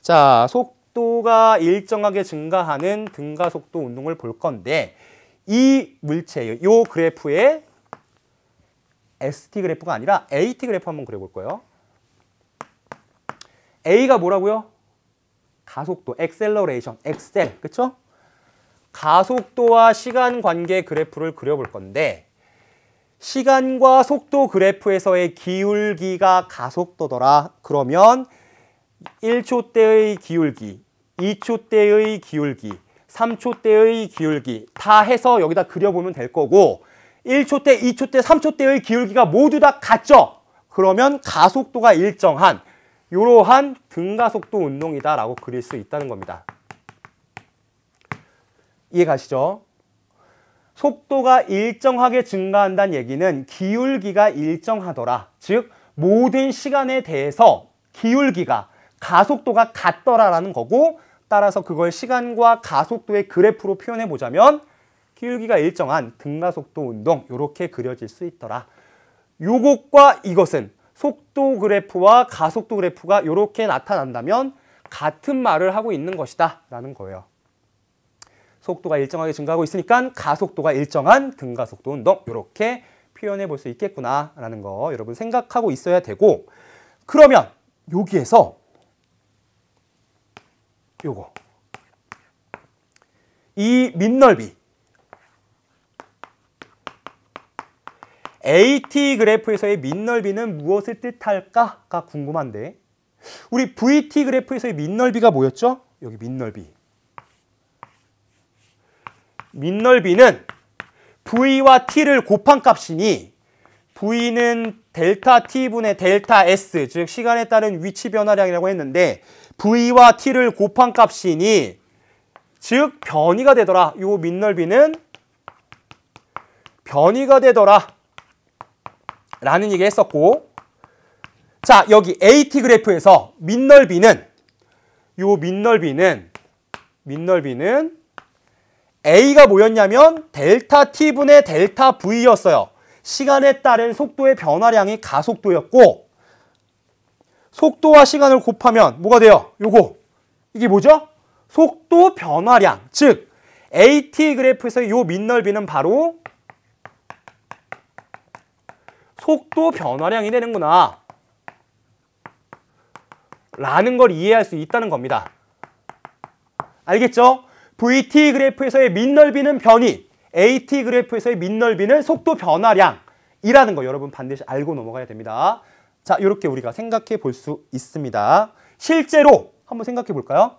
자, 속도가 일정하게 증가하는 등가속도 운동을 볼 건데 이 물체, 요 그래프에 ST 그래프가 아니라 AT 그래프 한번 그려볼 거예요. A가 뭐라고요? 가속도, 엑셀러레이션, 엑셀, 그쵸? 가속도와 시간 관계 그래프를 그려볼 건데 시간과 속도 그래프에서의 기울기가 가속도더라. 그러면 1초 때의 기울기, 2초 때의 기울기, 3초 때의 기울기 다 해서 여기다 그려보면 될 거고 1초 때, 2초 때, 3초 때의 기울기가 모두 다 같죠? 그러면 가속도가 일정한 이러한 등가속도 운동이다라고 그릴 수 있다는 겁니다. 이해 가시죠? 속도가 일정하게 증가한다는 얘기는 기울기가 일정하더라. 즉 모든 시간에 대해서 기울기가 가속도가 같더라라는 거고 따라서 그걸 시간과 가속도의 그래프로 표현해 보자면 기울기가 일정한 등가속도 운동 이렇게 그려질 수 있더라. 요것과 이것은 속도 그래프와 가속도 그래프가 이렇게 나타난다면 같은 말을 하고 있는 것이다 라는 거예요. 속도가 일정하게 증가하고 있으니까 가속도가 일정한 등가속도 운동 이렇게 표현해 볼 수 있겠구나라는 거 여러분 생각하고 있어야 되고 그러면 여기에서 요거 이민넓이 AT 그래프에서의 민넓이는 무엇을 뜻할까가 궁금한데 우리 VT 그래프에서의 민넓이가 뭐였죠? 여기 밑넓이 민넓이는 V와 T를 곱한 값이니 V는 델타 T분의 델타 S, 즉 시간에 따른 위치 변화량이라고 했는데 V와 T를 곱한 값이니 즉 변이가 되더라. 이 민넓이는 변이가 되더라. 라는 얘기 했었고 자 여기 AT 그래프에서 민넓이는 이 민넓이는 민넓이는 A가 뭐였냐면 델타 T분의 델타 V였어요. 시간에 따른 속도의 변화량이 가속도였고 속도와 시간을 곱하면 뭐가 돼요? 요거. 이게 뭐죠? 속도 변화량. 즉 AT 그래프에서 요민넓이는 바로 속도 변화량이 되는구나. 라는 걸 이해할 수 있다는 겁니다. 알겠죠? VT 그래프에서의 민넓이는 변이, AT 그래프에서의 민넓이는 속도 변화량이라는 거 여러분 반드시 알고 넘어가야 됩니다. 자, 이렇게 우리가 생각해 볼 수 있습니다. 실제로 한번 생각해 볼까요?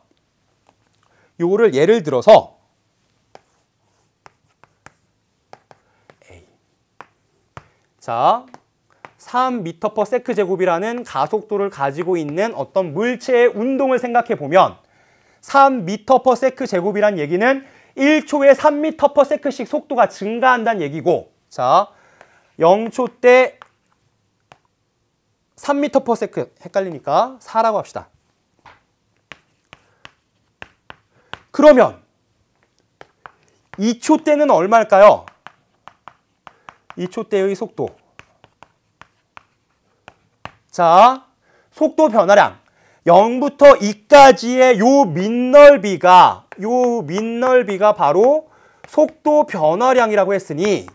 요거를 예를 들어서 A. 자, 3 m s e 제곱이라는 가속도를 가지고 있는 어떤 물체의 운동을 생각해 보면 3미터/세크 제곱이란 얘기는 1초에 3미터/세크씩 속도가 증가한다는 얘기고 자 0초 때 3미터/세크 헷갈리니까 4라고 합시다. 그러면 2초 때는 얼마일까요? 2초 때의 속도. 자, 속도 변화량. 0부터 2까지의 요 민넓이가 요 민넓이가 바로 속도 변화량이라고 했으니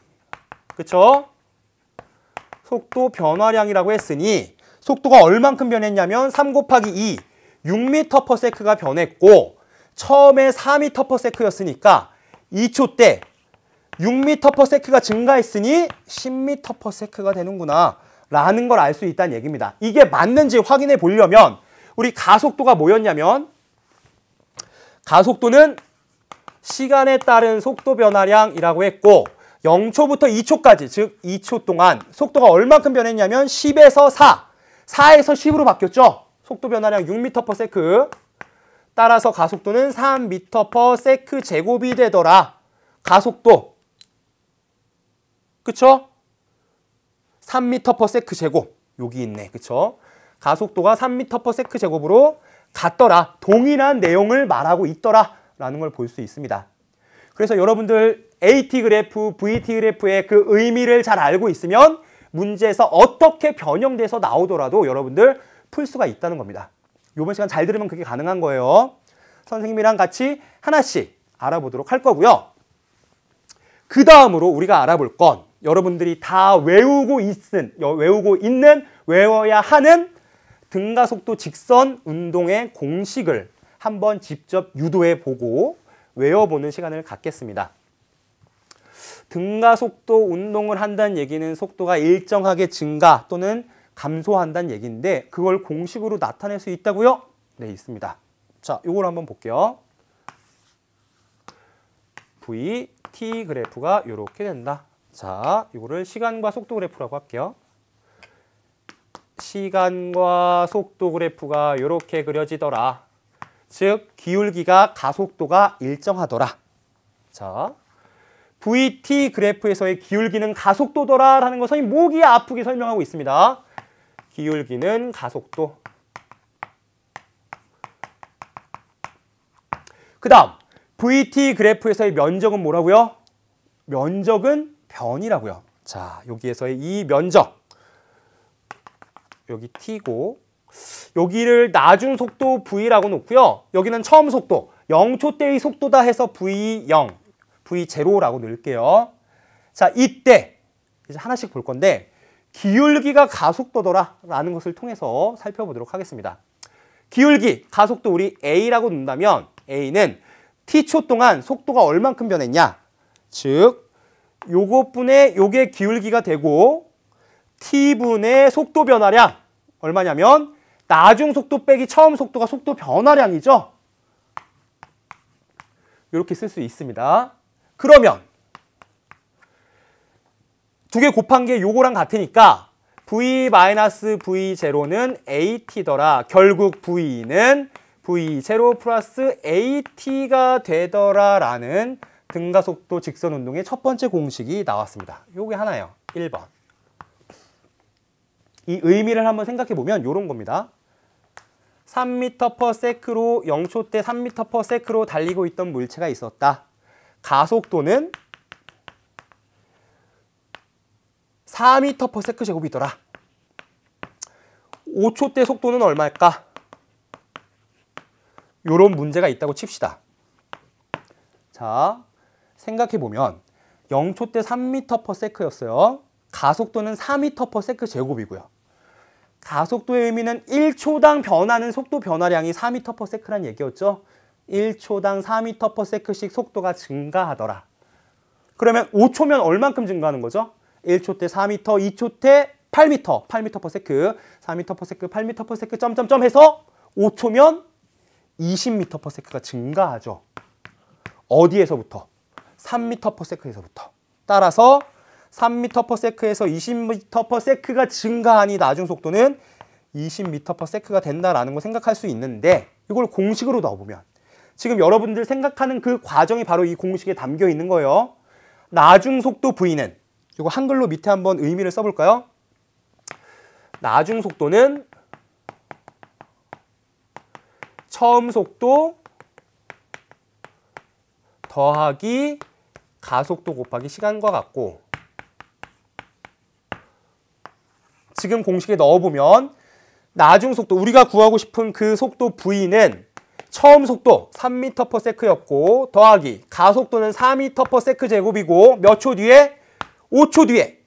그쵸? 속도 변화량이라고 했으니 속도가 얼만큼 변했냐면 3 곱하기 2 6m/s가 변했고 처음에 4m/s였으니까 2초 때 6m/s가 증가했으니 10m/s가 되는구나 라는 걸 알 수 있다는 얘기입니다. 이게 맞는지 확인해 보려면 우리 가속도가 뭐였냐면 가속도는 시간에 따른 속도 변화량이라고 했고 0초부터 2초까지 즉 2초 동안 속도가 얼만큼 변했냐면 10에서 4 4에서 10으로 바뀌었죠 속도 변화량 6m/s 따라서 가속도는 3m/s 제곱이 되더라 가속도 그쵸? 3m/s 제곱 여기 있네 그쵸? 가속도가 3m/s 제곱으로 같더라. 동일한 내용을 말하고 있더라. 라는 걸 볼 수 있습니다. 그래서 여러분들 AT 그래프, VT 그래프의 그 의미를 잘 알고 있으면 문제에서 어떻게 변형돼서 나오더라도 여러분들 풀 수가 있다는 겁니다. 이번 시간 잘 들으면 그게 가능한 거예요. 선생님이랑 같이 하나씩 알아보도록 할 거고요. 그 다음으로 우리가 알아볼 건 여러분들이 다 외우고 있은, 외우고 있는, 외워야 하는 등가속도 직선 운동의 공식을 한번 직접 유도해 보고 외워보는 시간을 갖겠습니다. 등가속도 운동을 한다는 얘기는 속도가 일정하게 증가 또는 감소한다는 얘기인데 그걸 공식으로 나타낼 수 있다고요? 네, 있습니다. 자, 요걸 한번 볼게요. v, t 그래프가 이렇게 된다. 자, 이거를 시간과 속도 그래프라고 할게요. 시간과 속도 그래프가 이렇게 그려지더라. 즉 기울기가 가속도가 일정하더라. 자, VT 그래프에서의 기울기는 가속도더라라는 것을 목이 아프게 설명하고 있습니다. 기울기는 가속도. 그 다음 VT 그래프에서의 면적은 뭐라고요? 면적은 변이라고요. 자, 여기에서의 이 면적. 여기 t고 여기를 나중 속도 v라고 놓고요. 여기는 처음 속도 0초 때의 속도다 해서 v0, v0라고 넣을게요. 자, 이때 이제 하나씩 볼 건데 기울기가 가속도더라 라는 것을 통해서 살펴보도록 하겠습니다. 기울기, 가속도 우리 a라고 놓는다면 a는 t초 동안 속도가 얼만큼 변했냐 즉요것분에 요게 기울기가 되고 t분의 속도 변화량 얼마냐면 나중 속도 빼기 처음 속도가 속도 변화량이죠. 이렇게 쓸 수 있습니다. 그러면 두 개 곱한 게 요거랑 같으니까 v-v0는 at더라. 결국 v는 v0 플러스 at가 되더라라는 등가속도 직선운동의 첫 번째 공식이 나왔습니다. 요게 하나예요. 1번. 이 의미를 한번 생각해 보면 이런 겁니다. 3m/s로 0초 때 3m/s로 달리고 있던 물체가 있었다. 가속도는 4m/s 제곱이더라. 5초 때 속도는 얼마일까? 이런 문제가 있다고 칩시다. 자, 생각해보면 0초 때 3m/s였어요. 가속도는 4m/s 제곱이고요. 가속도의 의미는 1초당 변하는 속도 변화량이 4m/s란 얘기였죠. 1초당 4m/s씩 속도가 증가하더라. 그러면 5초면 얼만큼 증가하는 거죠? 1초 때 4m, 2초 때 8m, 8m/s, 4m/s, 8m/s 점점점 해서 5초면 20m/s가 증가하죠. 어디에서부터? 3m/s에서부터. 따라서 3m/s에서 20m/s가 증가하니 나중 속도는 20m/s가 된다라는 거 생각할 수 있는데 이걸 공식으로 넣어보면 지금 여러분들 생각하는 그 과정이 바로 이 공식에 담겨 있는 거예요. 나중 속도 v는 이거 한글로 밑에 한번 의미를 써볼까요? 나중 속도는 처음 속도 더하기 가속도 곱하기 시간과 같고 지금 공식에 넣어보면 나중 속도, 우리가 구하고 싶은 그 속도 v는 처음 속도 3m/s였고 더하기 가속도는 4m/s 제곱이고 몇 초 뒤에? 5초 뒤에.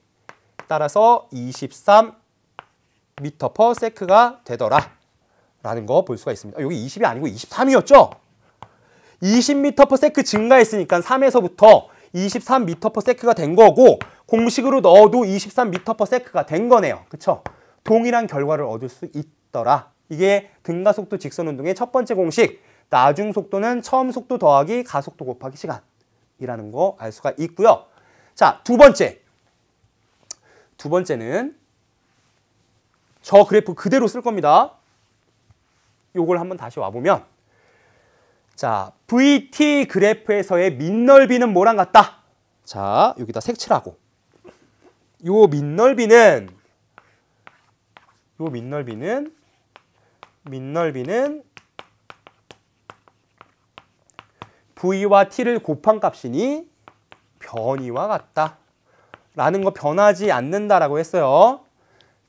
따라서 23m/s가 되더라. 라는 거 볼 수가 있습니다. 어, 여기 20이 아니고 23이었죠? 20m/s 증가했으니까 3에서부터 23m/s가 된 거고 공식으로 넣어도 23m/s가 된 거네요. 그쵸? 동일한 결과를 얻을 수 있더라. 이게 등가속도 직선운동의 첫 번째 공식 나중 속도는 처음 속도 더하기 가속도 곱하기 시간이라는 거 알 수가 있고요. 자, 두 번째. 두 번째는 저 그래프 그대로 쓸 겁니다. 요걸 한번 다시 와보면 자, VT 그래프에서의 민넓이는 뭐랑 같다? 자, 여기다 색칠하고 요 밑넓이는 요 밑넓이는 밑넓이는 v와 t를 곱한 값이니 변이와 같다. 라는 거 변하지 않는다라고 했어요.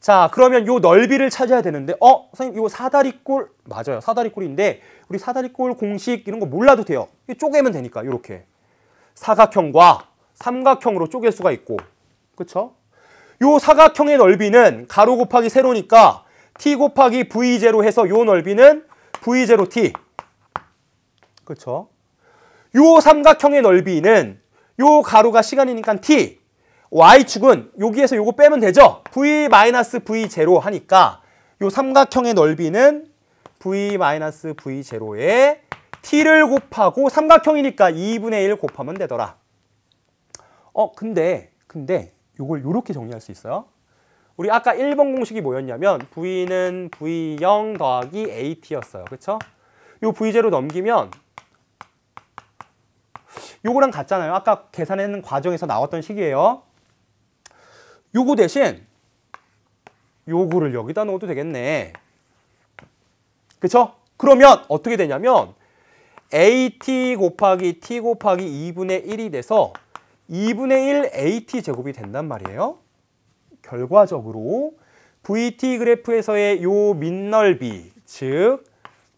자, 그러면 요 넓이를 찾아야 되는데 어, 선생님 요 사다리꼴 맞아요. 사다리꼴인데 우리 사다리꼴 공식 이런 거 몰라도 돼요. 쪼개면 되니까 이렇게 사각형과 삼각형으로 쪼갤 수가 있고 그렇죠? 요 사각형의 넓이는 가로 곱하기 세로니까 t 곱하기 v 제로 해서 요 넓이는 v 제로 t 그렇죠? 요 삼각형의 넓이는 요 가로가 시간이니까 t. y축은 여기에서 요거 빼면 되죠? v v 제로 하니까 요 삼각형의 넓이는 v v 제로에 t를 곱하고 삼각형이니까 2분의 1 곱하면 되더라. 어, 근데, 근데 이걸 이렇게 정리할 수 있어요. 우리 아까 1번 공식이 뭐였냐면 V는 V0 더하기 AT였어요. 그렇죠? 요 V0 넘기면 요거랑 같잖아요. 아까 계산하는 과정에서 나왔던 식이에요. 요거 대신 요거를 여기다 넣어도 되겠네. 그렇죠? 그러면 어떻게 되냐면 AT 곱하기 T 곱하기 2분의 1이 돼서 2분의 1 AT 제곱이 된단 말이에요. 결과적으로 VT 그래프에서의 요 민넓이, 즉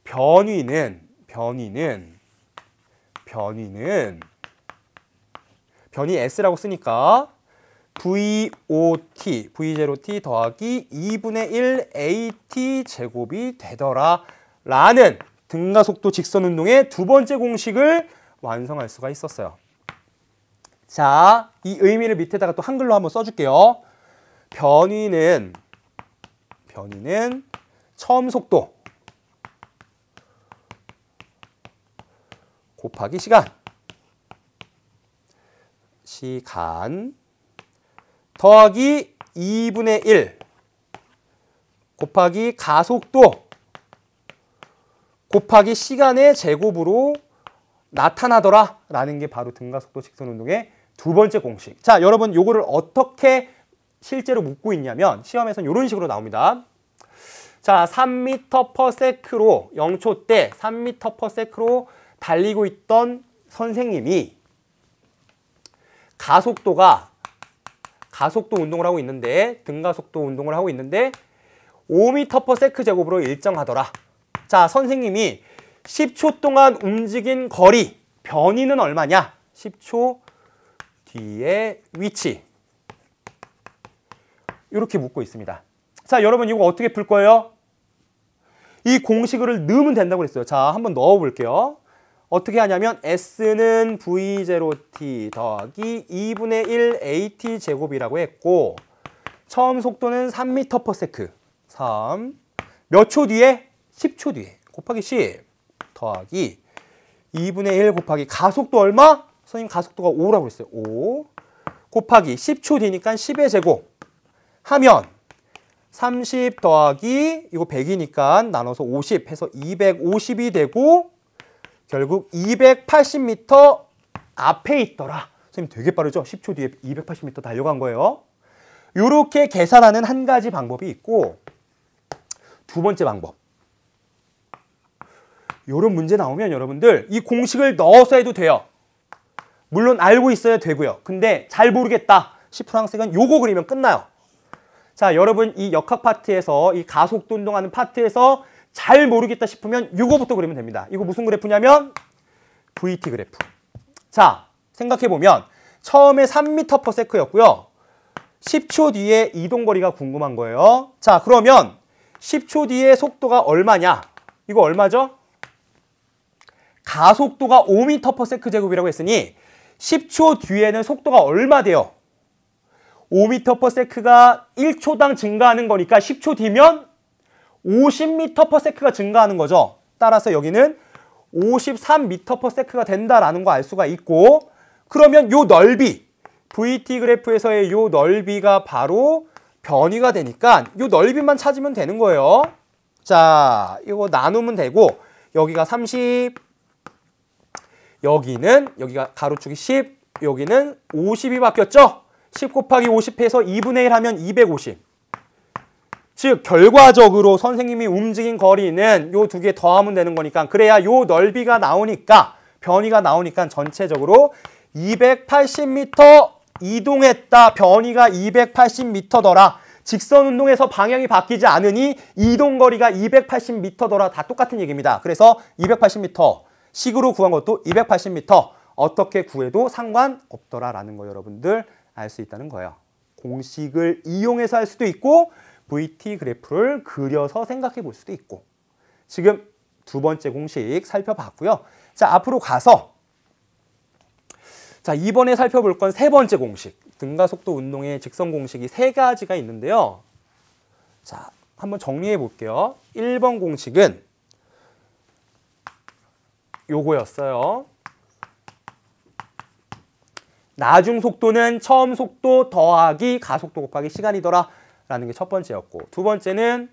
변위는 변위는 변위는 변이 S라고 쓰니까 VOT, V0T 더하기 2분의 1 AT 제곱이 되더라 라는 등가속도 직선운동의 두 번째 공식을 완성할 수가 있었어요. 자, 이 의미를 밑에다가 또 한글로 한번 써줄게요. 변이는 변이는 처음 속도 곱하기 시간 시간 더하기 2분의 1 곱하기 가속도 곱하기 시간의 제곱으로 나타나더라 라는 게 바로 등가속도 직선운동의 두 번째 공식. 자, 여러분 요거를 어떻게 실제로 묻고 있냐면 시험에서는 이런 식으로 나옵니다. 자, 3m/s로 영초때 3m/s로 달리고 있던 선생님이 가속도가 가속도 운동을 하고 있는데 등가속도 운동을 하고 있는데 5m/s 제곱으로 일정하더라. 자, 선생님이 10초 동안 움직인 거리 변이는 얼마냐? 10초 뒤의 위치 이렇게 묻고 있습니다. 자 여러분 이거 어떻게 풀 거예요? 이 공식을 넣으면 된다고 그랬어요. 자 한번 넣어볼게요. 어떻게 하냐면 S는 V0T 더하기 2분의 1 AT 제곱이라고 했고 처음 속도는 3m/s 3 몇 초 뒤에? 10초 뒤에 곱하기 10 더하기 2분의 1 곱하기 가속도 얼마? 선생님 가속도가 5라고 했어요5 곱하기 10초 뒤니까 10의 제곱 하면 30 더하기 이거 100이니까 나눠서 50 해서 250이 되고 결국 280m 앞에 있더라. 선생님 되게 빠르죠? 10초 뒤에 280m 달려간 거예요. 이렇게 계산하는 한 가지 방법이 있고 두 번째 방법. 이런 문제 나오면 여러분들 이 공식을 넣어서 해도 돼요. 물론 알고 있어야 되고요. 근데 잘 모르겠다 싶은 학생은 요거 그리면 끝나요. 자, 여러분 이 역학 파트에서 이 가속도 운동하는 파트에서 잘 모르겠다 싶으면 요거부터 그리면 됩니다. 이거 무슨 그래프냐면 VT 그래프. 자, 생각해보면 처음에 3m/s였고요. 10초 뒤에 이동 거리가 궁금한 거예요. 자, 그러면 10초 뒤에 속도가 얼마냐? 이거 얼마죠? 가속도가 5m/s제곱이라고 했으니 10초 뒤에는 속도가 얼마 돼요? 5m/s가 1초당 증가하는 거니까 10초 뒤면 50m/s가 증가하는 거죠. 따라서 여기는 53m/s가 된다라는 거 알 수가 있고 그러면 요 넓이 VT 그래프에서의 요 넓이가 바로 변이가 되니까 요 넓이만 찾으면 되는 거예요. 자, 이거 나누면 되고 여기가 30, 여기는 여기가 가로축이 10, 여기는 50이 바뀌었죠? 10 곱하기 50해서 2분의 1 하면 250. 즉 결과적으로 선생님이 움직인 거리는 요 두 개 더하면 되는 거니까 그래야 요 넓이가 나오니까 변이가 나오니까 전체적으로 280m 이동했다. 변이가 280m더라. 직선 운동에서 방향이 바뀌지 않으니 이동 거리가 280m더라. 다 똑같은 얘기입니다. 그래서 280m 식으로 구한 것도 280m 어떻게 구해도 상관없더라라는 거 여러분들 알 수 있다는 거예요. 공식을 이용해서 할 수도 있고 VT 그래프를 그려서 생각해 볼 수도 있고 지금 두 번째 공식 살펴봤고요. 자 앞으로 가서 자 이번에 살펴볼 건 세 번째 공식 등가속도 운동의 직선 공식이 세 가지가 있는데요. 자 한번 정리해 볼게요. 1번 공식은 요거였어요. 나중 속도는 처음 속도 더하기 가속도 곱하기 시간이더라 라는 게 첫 번째였고 두 번째는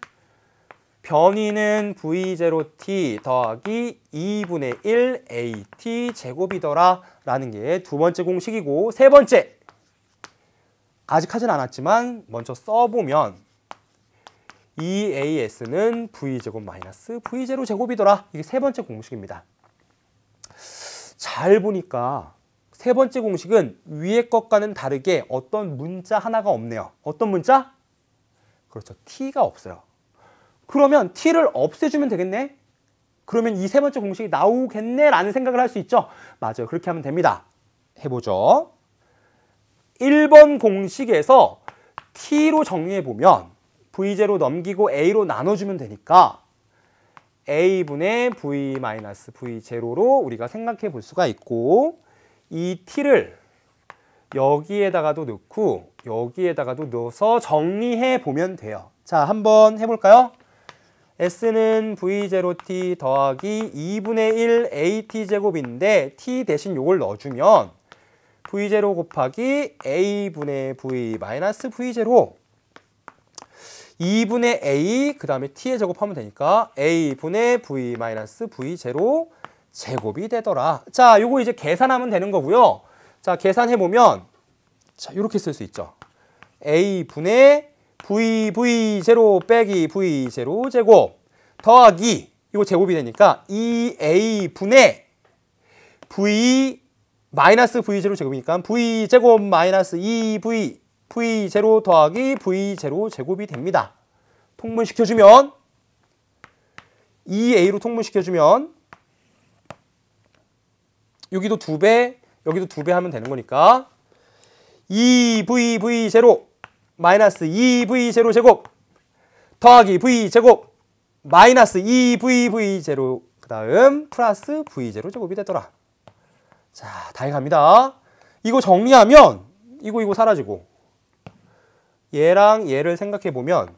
변이는 v0t 더하기 2분의 1 at 제곱이더라 라는 게 두 번째 공식이고 세 번째 아직 하진 않았지만 먼저 써보면 EAS는 V제곱 마이너스 V0 제곱이더라 이게 세 번째 공식입니다 잘 보니까 세 번째 공식은 위의 것과는 다르게 어떤 문자 하나가 없네요. 어떤 문자? 그렇죠. t가 없어요. 그러면 t를 없애주면 되겠네? 그러면 이 세 번째 공식이 나오겠네? 라는 생각을 할 수 있죠. 맞아요. 그렇게 하면 됩니다. 해보죠. 1번 공식에서 t로 정리해보면 v 제로 넘기고 a로 나눠주면 되니까 a분의 v v 제로로 우리가 생각해 볼 수가 있고 이 t를 여기에다가도 넣고 여기에다가도 넣어서 정리해 보면 돼요. 자, 한번 해볼까요? s는 v0t 더하기 2분의 1 at제곱인데 t 대신 요걸 넣어주면 v0 곱하기 a분의 v 마이너스 v0 2분의 a 그 다음에 t 에 제곱하면 되니까 a분의 v 마이너스 v 제로 제곱이 되더라. 자, 요거 이제 계산하면 되는 거고요. 자, 계산해 보면 자, 요렇게쓸 수 있죠. a분의 v v 제로 빼기 v 제로 제곱 더하기 이거 제곱이 되니까 2a 분의 v 마이너스 v 제로 제곱이니까 v 제곱 마이너스 2v V0 더하기 V0 제곱이 됩니다. 통분시켜주면 2A로 e 통분시켜주면 여기도 2배, 여기도 2배 하면 되는 거니까 2VV0 e 마이너스 2V0 e 제곱 더하기 V제곱 마이너스 2VV0 그 다음 플러스 V0 제곱이 되더라. 자, 다행합니다. 이거 정리하면 이거 이거 사라지고 얘랑 얘를 생각해 보면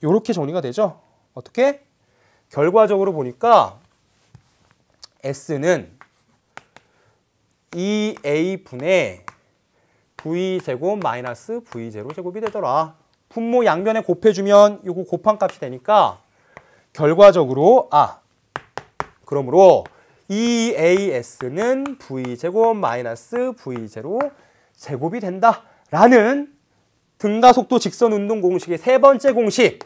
이렇게 정리가 되죠. 어떻게? 결과적으로 보니까 S는 e a 분의 V제곱 마이너스 V0 제곱이 되더라. 분모 양변에 곱해주면 이거 곱한 값이 되니까 결과적으로 아 그러므로 e a s 는 V제곱 마이너스 V0 제곱이 된다라는 등가속도 직선 운동 공식의 세 번째 공식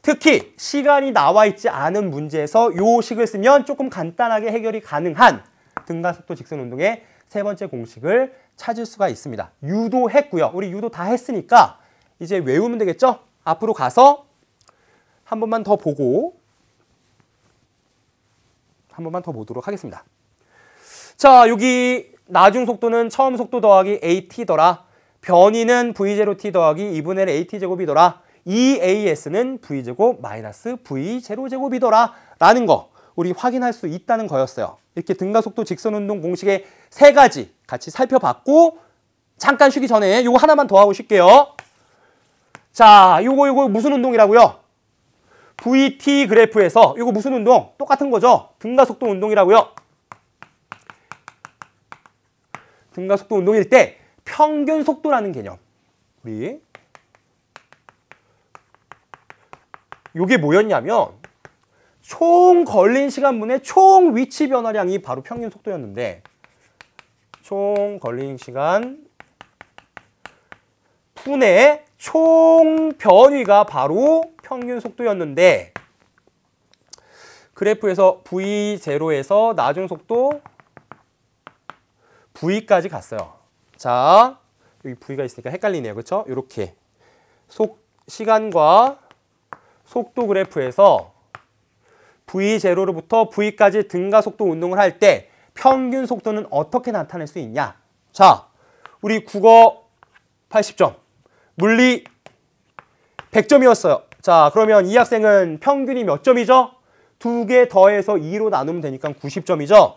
특히 시간이 나와 있지 않은 문제에서 요 식을 쓰면 조금 간단하게 해결이 가능한 등가속도 직선 운동의 세 번째 공식을 찾을 수가 있습니다. 유도했고요. 우리 유도 다 했으니까 이제 외우면 되겠죠? 앞으로 가서 한 번만 더 보고 한 번만 더 보도록 하겠습니다. 자, 여기 나중 속도는 처음 속도 더하기 at더라. 변이는 v0t 더하기 2분의 8at 제곱이더라. EAS는 V제곱 마이너스 V0제곱이더라 라는 거 우리 확인할 수 있다는 거였어요. 이렇게 등가속도 직선운동 공식의 세 가지 같이 살펴봤고 잠깐 쉬기 전에 요거 하나만 더 하고 쉴게요. 자, 요거 요거 무슨 운동이라고요? VT 그래프에서 요거 무슨 운동? 똑같은 거죠? 등가속도 운동이라고요. 등가속도 운동일 때 평균 속도라는 개념. 우리 이게 뭐였냐면 총 걸린 시간분의 총 위치 변화량이 바로 평균 속도였는데 총 걸린 시간 분의 총 변위가 바로 평균 속도였는데 그래프에서 V0에서 나중 속도 V까지 갔어요. 자, 여기 V가 있으니까 헷갈리네요. 그렇죠? 이렇게 속 시간과 속도 그래프에서 V0로부터 V까지 등가 속도 운동을 할 때 평균 속도는 어떻게 나타낼 수 있냐? 자, 우리 국어 80점, 물리 100점이었어요. 자, 그러면 이 학생은 평균이 몇 점이죠? 두 개 더해서 2로 나누면 되니까 90점이죠?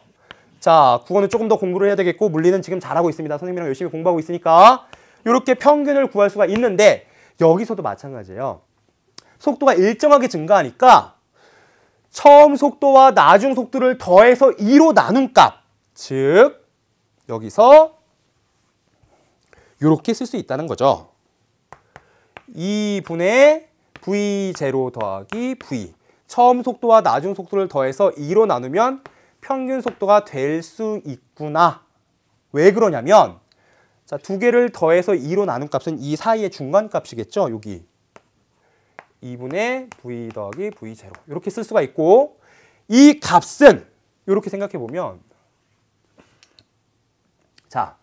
자, 국어는 조금 더 공부를 해야 되겠고 물리는 지금 잘하고 있습니다. 선생님이랑 열심히 공부하고 있으니까 이렇게 평균을 구할 수가 있는데 여기서도 마찬가지예요. 속도가 일정하게 증가하니까 처음 속도와 나중 속도를 더해서 2로 나눈 값, 즉 여기서 이렇게 쓸 수 있다는 거죠. 2분의 v 제로 더하기 v 처음 속도와 나중 속도를 더해서 2로 나누면 평균 속도가 될 수 있구나. 왜 그러냐면 자, 두 개를 더해서 2로 나눈 값은 이 사이의 중간값이겠죠. 여기 2분의 v 더하기 v0 이렇게 쓸 수가 있고 이 값은 이렇게 생각해 보면 자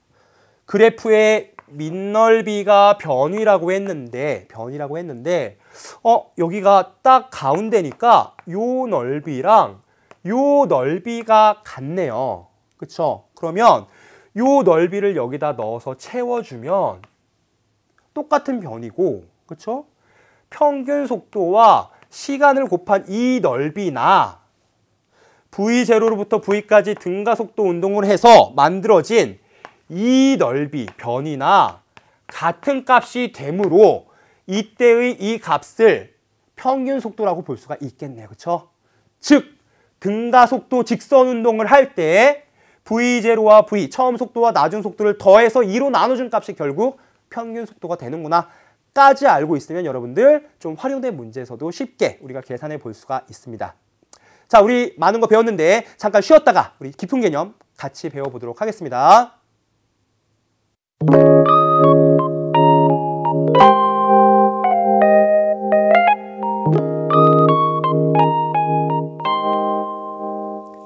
그래프의 민넓이가 변이라고 했는데 변이라고 했는데 어 여기가 딱 가운데니까 요 넓이랑 요 넓이가 같네요. 그쵸? 그러면 요 넓이를 여기다 넣어서 채워주면 똑같은 변이고 그쵸? 평균 속도와 시간을 곱한 이 넓이나 V0로부터 V까지 등가 속도 운동을 해서 만들어진 이 넓이 변이나 같은 값이 되므로 이때의 이 값을 평균 속도라고 볼 수가 있겠네요. 그렇즉 등가속도 직선 운동을 할 때 V0와 V, 처음 속도와 낮은 속도를 더해서 2로 나눠준 값이 결국 평균 속도가 되는구나 까지 알고 있으면 여러분들 좀 활용된 문제에서도 쉽게 우리가 계산해 볼 수가 있습니다. 자, 우리 많은 거 배웠는데 잠깐 쉬었다가 우리 깊은 개념 같이 배워보도록 하겠습니다.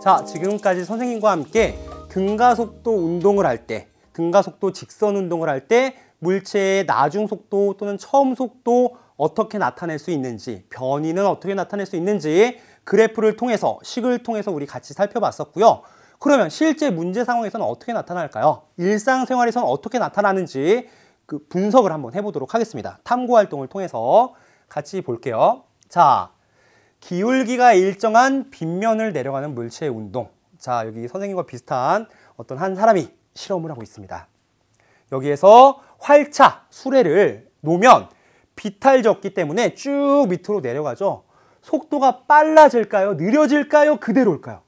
자, 지금까지 선생님과 함께 근가속도 운동을 할 때, 근가속도 직선 운동을 할 때 물체의 나중 속도 또는 처음 속도 어떻게 나타낼 수 있는지, 변이는 어떻게 나타낼 수 있는지 그래프를 통해서, 식을 통해서 우리 같이 살펴봤었고요. 그러면 실제 문제 상황에서는 어떻게 나타날까요? 일상생활에서는 어떻게 나타나는지 그 분석을 한번 해보도록 하겠습니다. 탐구 활동을 통해서 같이 볼게요. 자, 기울기가 일정한 빗면을 내려가는 물체의 운동. 자, 여기 선생님과 비슷한 어떤 한 사람이 실험을 하고 있습니다. 여기에서 활차 수레를 놓으면 비탈졌기 때문에 쭉 밑으로 내려가죠. 속도가 빨라질까요? 느려질까요? 그대로일까요?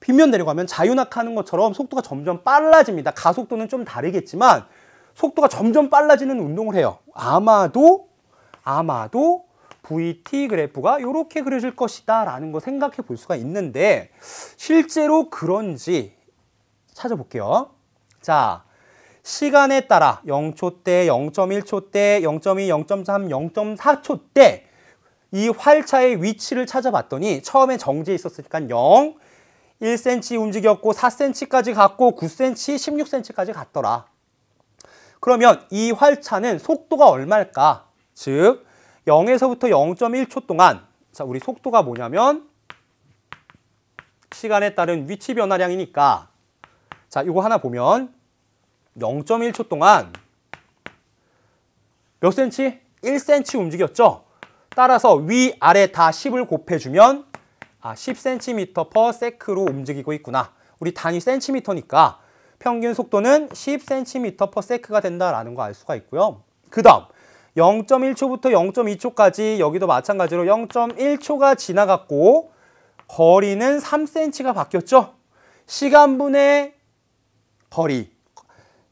빗면 내려가면 자유낙하는 것처럼 속도가 점점 빨라집니다. 가속도는 좀 다르겠지만 속도가 점점 빨라지는 운동을 해요. 아마도 아마도 VT 그래프가 이렇게 그려질 것이다 라는 거 생각해 볼 수가 있는데 실제로 그런지 찾아볼게요. 자, 시간에 따라 0초 때, 0.1초 때, 0.2, 0.3, 0.4초 때이 활차의 위치를 찾아봤더니 처음에 정지에 있었으니까 0, 1cm 움직였고 4cm까지 갔고 9cm, 16cm까지 갔더라. 그러면 이 활차는 속도가 얼마일까? 즉 0에서부터 0.1초 동안 자 우리 속도가 뭐냐면 시간에 따른 위치 변화량이니까 자 이거 하나 보면 0.1초 동안 몇 센치? 1cm 움직였죠? 따라서 위, 아래 다 10을 곱해주면 아 10cm per sec로 움직이고 있구나. 우리 단위 센티미터니까 평균 속도는 10cm per sec가 된다라는 거 알 수가 있고요. 그 다음 0.1초부터 0.2초까지 여기도 마찬가지로 0.1초가 지나갔고 거리는 3cm가 바뀌었죠. 시간분의 거리,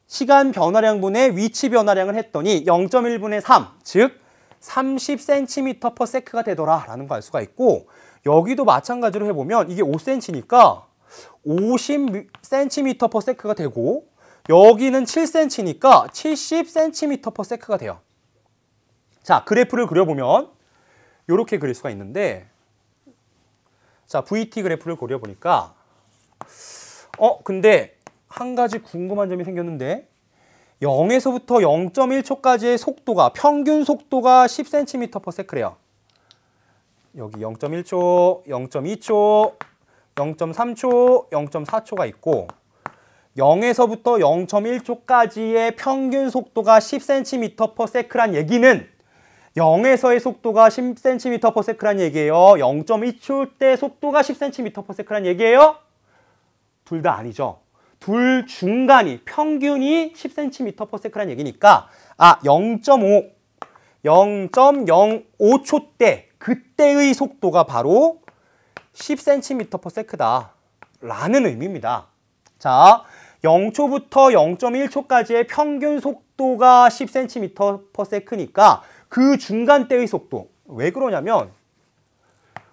시간 변화량분의 위치 변화량을 했더니 0.1분의 3, 즉 30cm per sec가 되더라 라는 걸 알 수가 있고 여기도 마찬가지로 해보면 이게 5cm니까 50cm per sec가 되고 여기는 7cm니까 70cm per sec가 돼요. 자, 그래프를 그려보면 이렇게 그릴 수가 있는데 자, VT 그래프를 그려보니까 어, 근데 한 가지 궁금한 점이 생겼는데 0에서부터 0.1초까지의 속도가 평균 속도가 10cm/s래요. 여기 0.1초, 0.2초, 0.3초, 0.4초가 있고 0에서부터 0.1초까지의 평균 속도가 10cm/s란 얘기는 0에서의 속도가 10cm/s란 얘기예요. 0 2초일때 속도가 10cm/s란 얘기예요. 둘 다 아니죠. 둘 중간이 평균이 10cm/s란 얘기니까 아 0.5, 0.05초 때 그때의 속도가 바로 10cm/s다 라는 의미입니다. 자, 0초부터 0.1초까지의 평균 속도가 10cm/s니까 그 중간대의 속도. 왜 그러냐면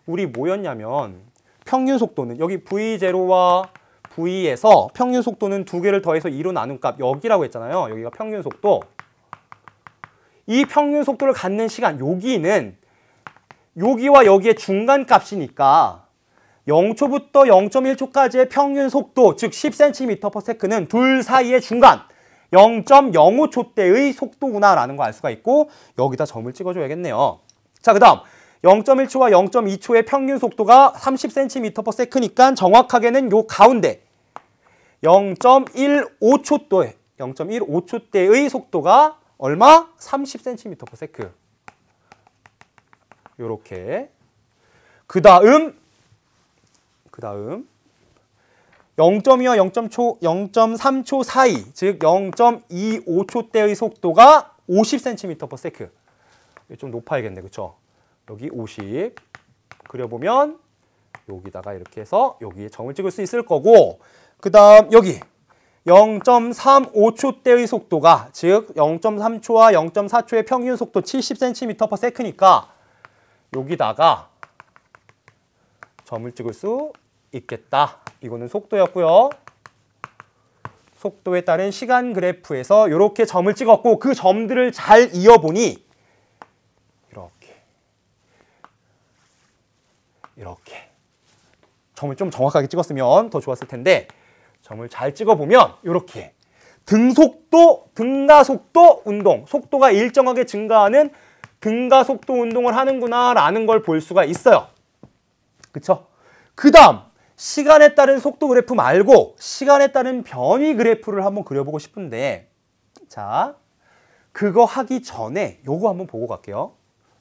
우리 뭐였냐면 평균 속도는 여기 V0와 V에서 평균 속도는 두 개를 더해서 2로 나눈 값 여기라고 했잖아요. 여기가 평균 속도. 이 평균 속도를 갖는 시간 여기는 여기와 여기의 중간 값이니까 0초부터 0.1초까지의 평균 속도 즉 10cm/s는 둘 사이의 중간 0.05초대의 속도구나라는 걸알 수가 있고 여기다 점을 찍어줘야겠네요. 자, 그 다음 0.1초와 0.2초의 평균 속도가 30cm/s니까 정확하게는 요 가운데 0 1 5초도 0.15초대의 속도가 얼마? 30cm/s. 요렇게. 그다음 그다음 0.2와 0.초, 0.3초 사이, 즉 0.25초대의 속도가 50cm per sec. 좀 높아야겠네, 그쵸? 여기 50 그려보면 여기다가 이렇게 해서 여기에 점을 찍을 수 있을 거고 그 다음 여기 0.35초대의 속도가 즉 0.3초와 0.4초의 평균 속도 70cm per sec니까 여기다가 점을 찍을 수 있겠다. 이거는 속도였고요. 속도에 따른 시간 그래프에서 이렇게 점을 찍었고 그 점들을 잘 이어보니 이렇게 이렇게 점을 좀 정확하게 찍었으면 더 좋았을 텐데 점을 잘 찍어보면 이렇게 등속도, 등가속도 운동 속도가 일정하게 증가하는 등가속도 운동을 하는구나 라는 걸 볼 수가 있어요. 그쵸? 그 다음 시간에 따른 속도 그래프 말고 시간에 따른 변이 그래프를 한번 그려보고 싶은데 자 그거 하기 전에 요거 한번 보고 갈게요.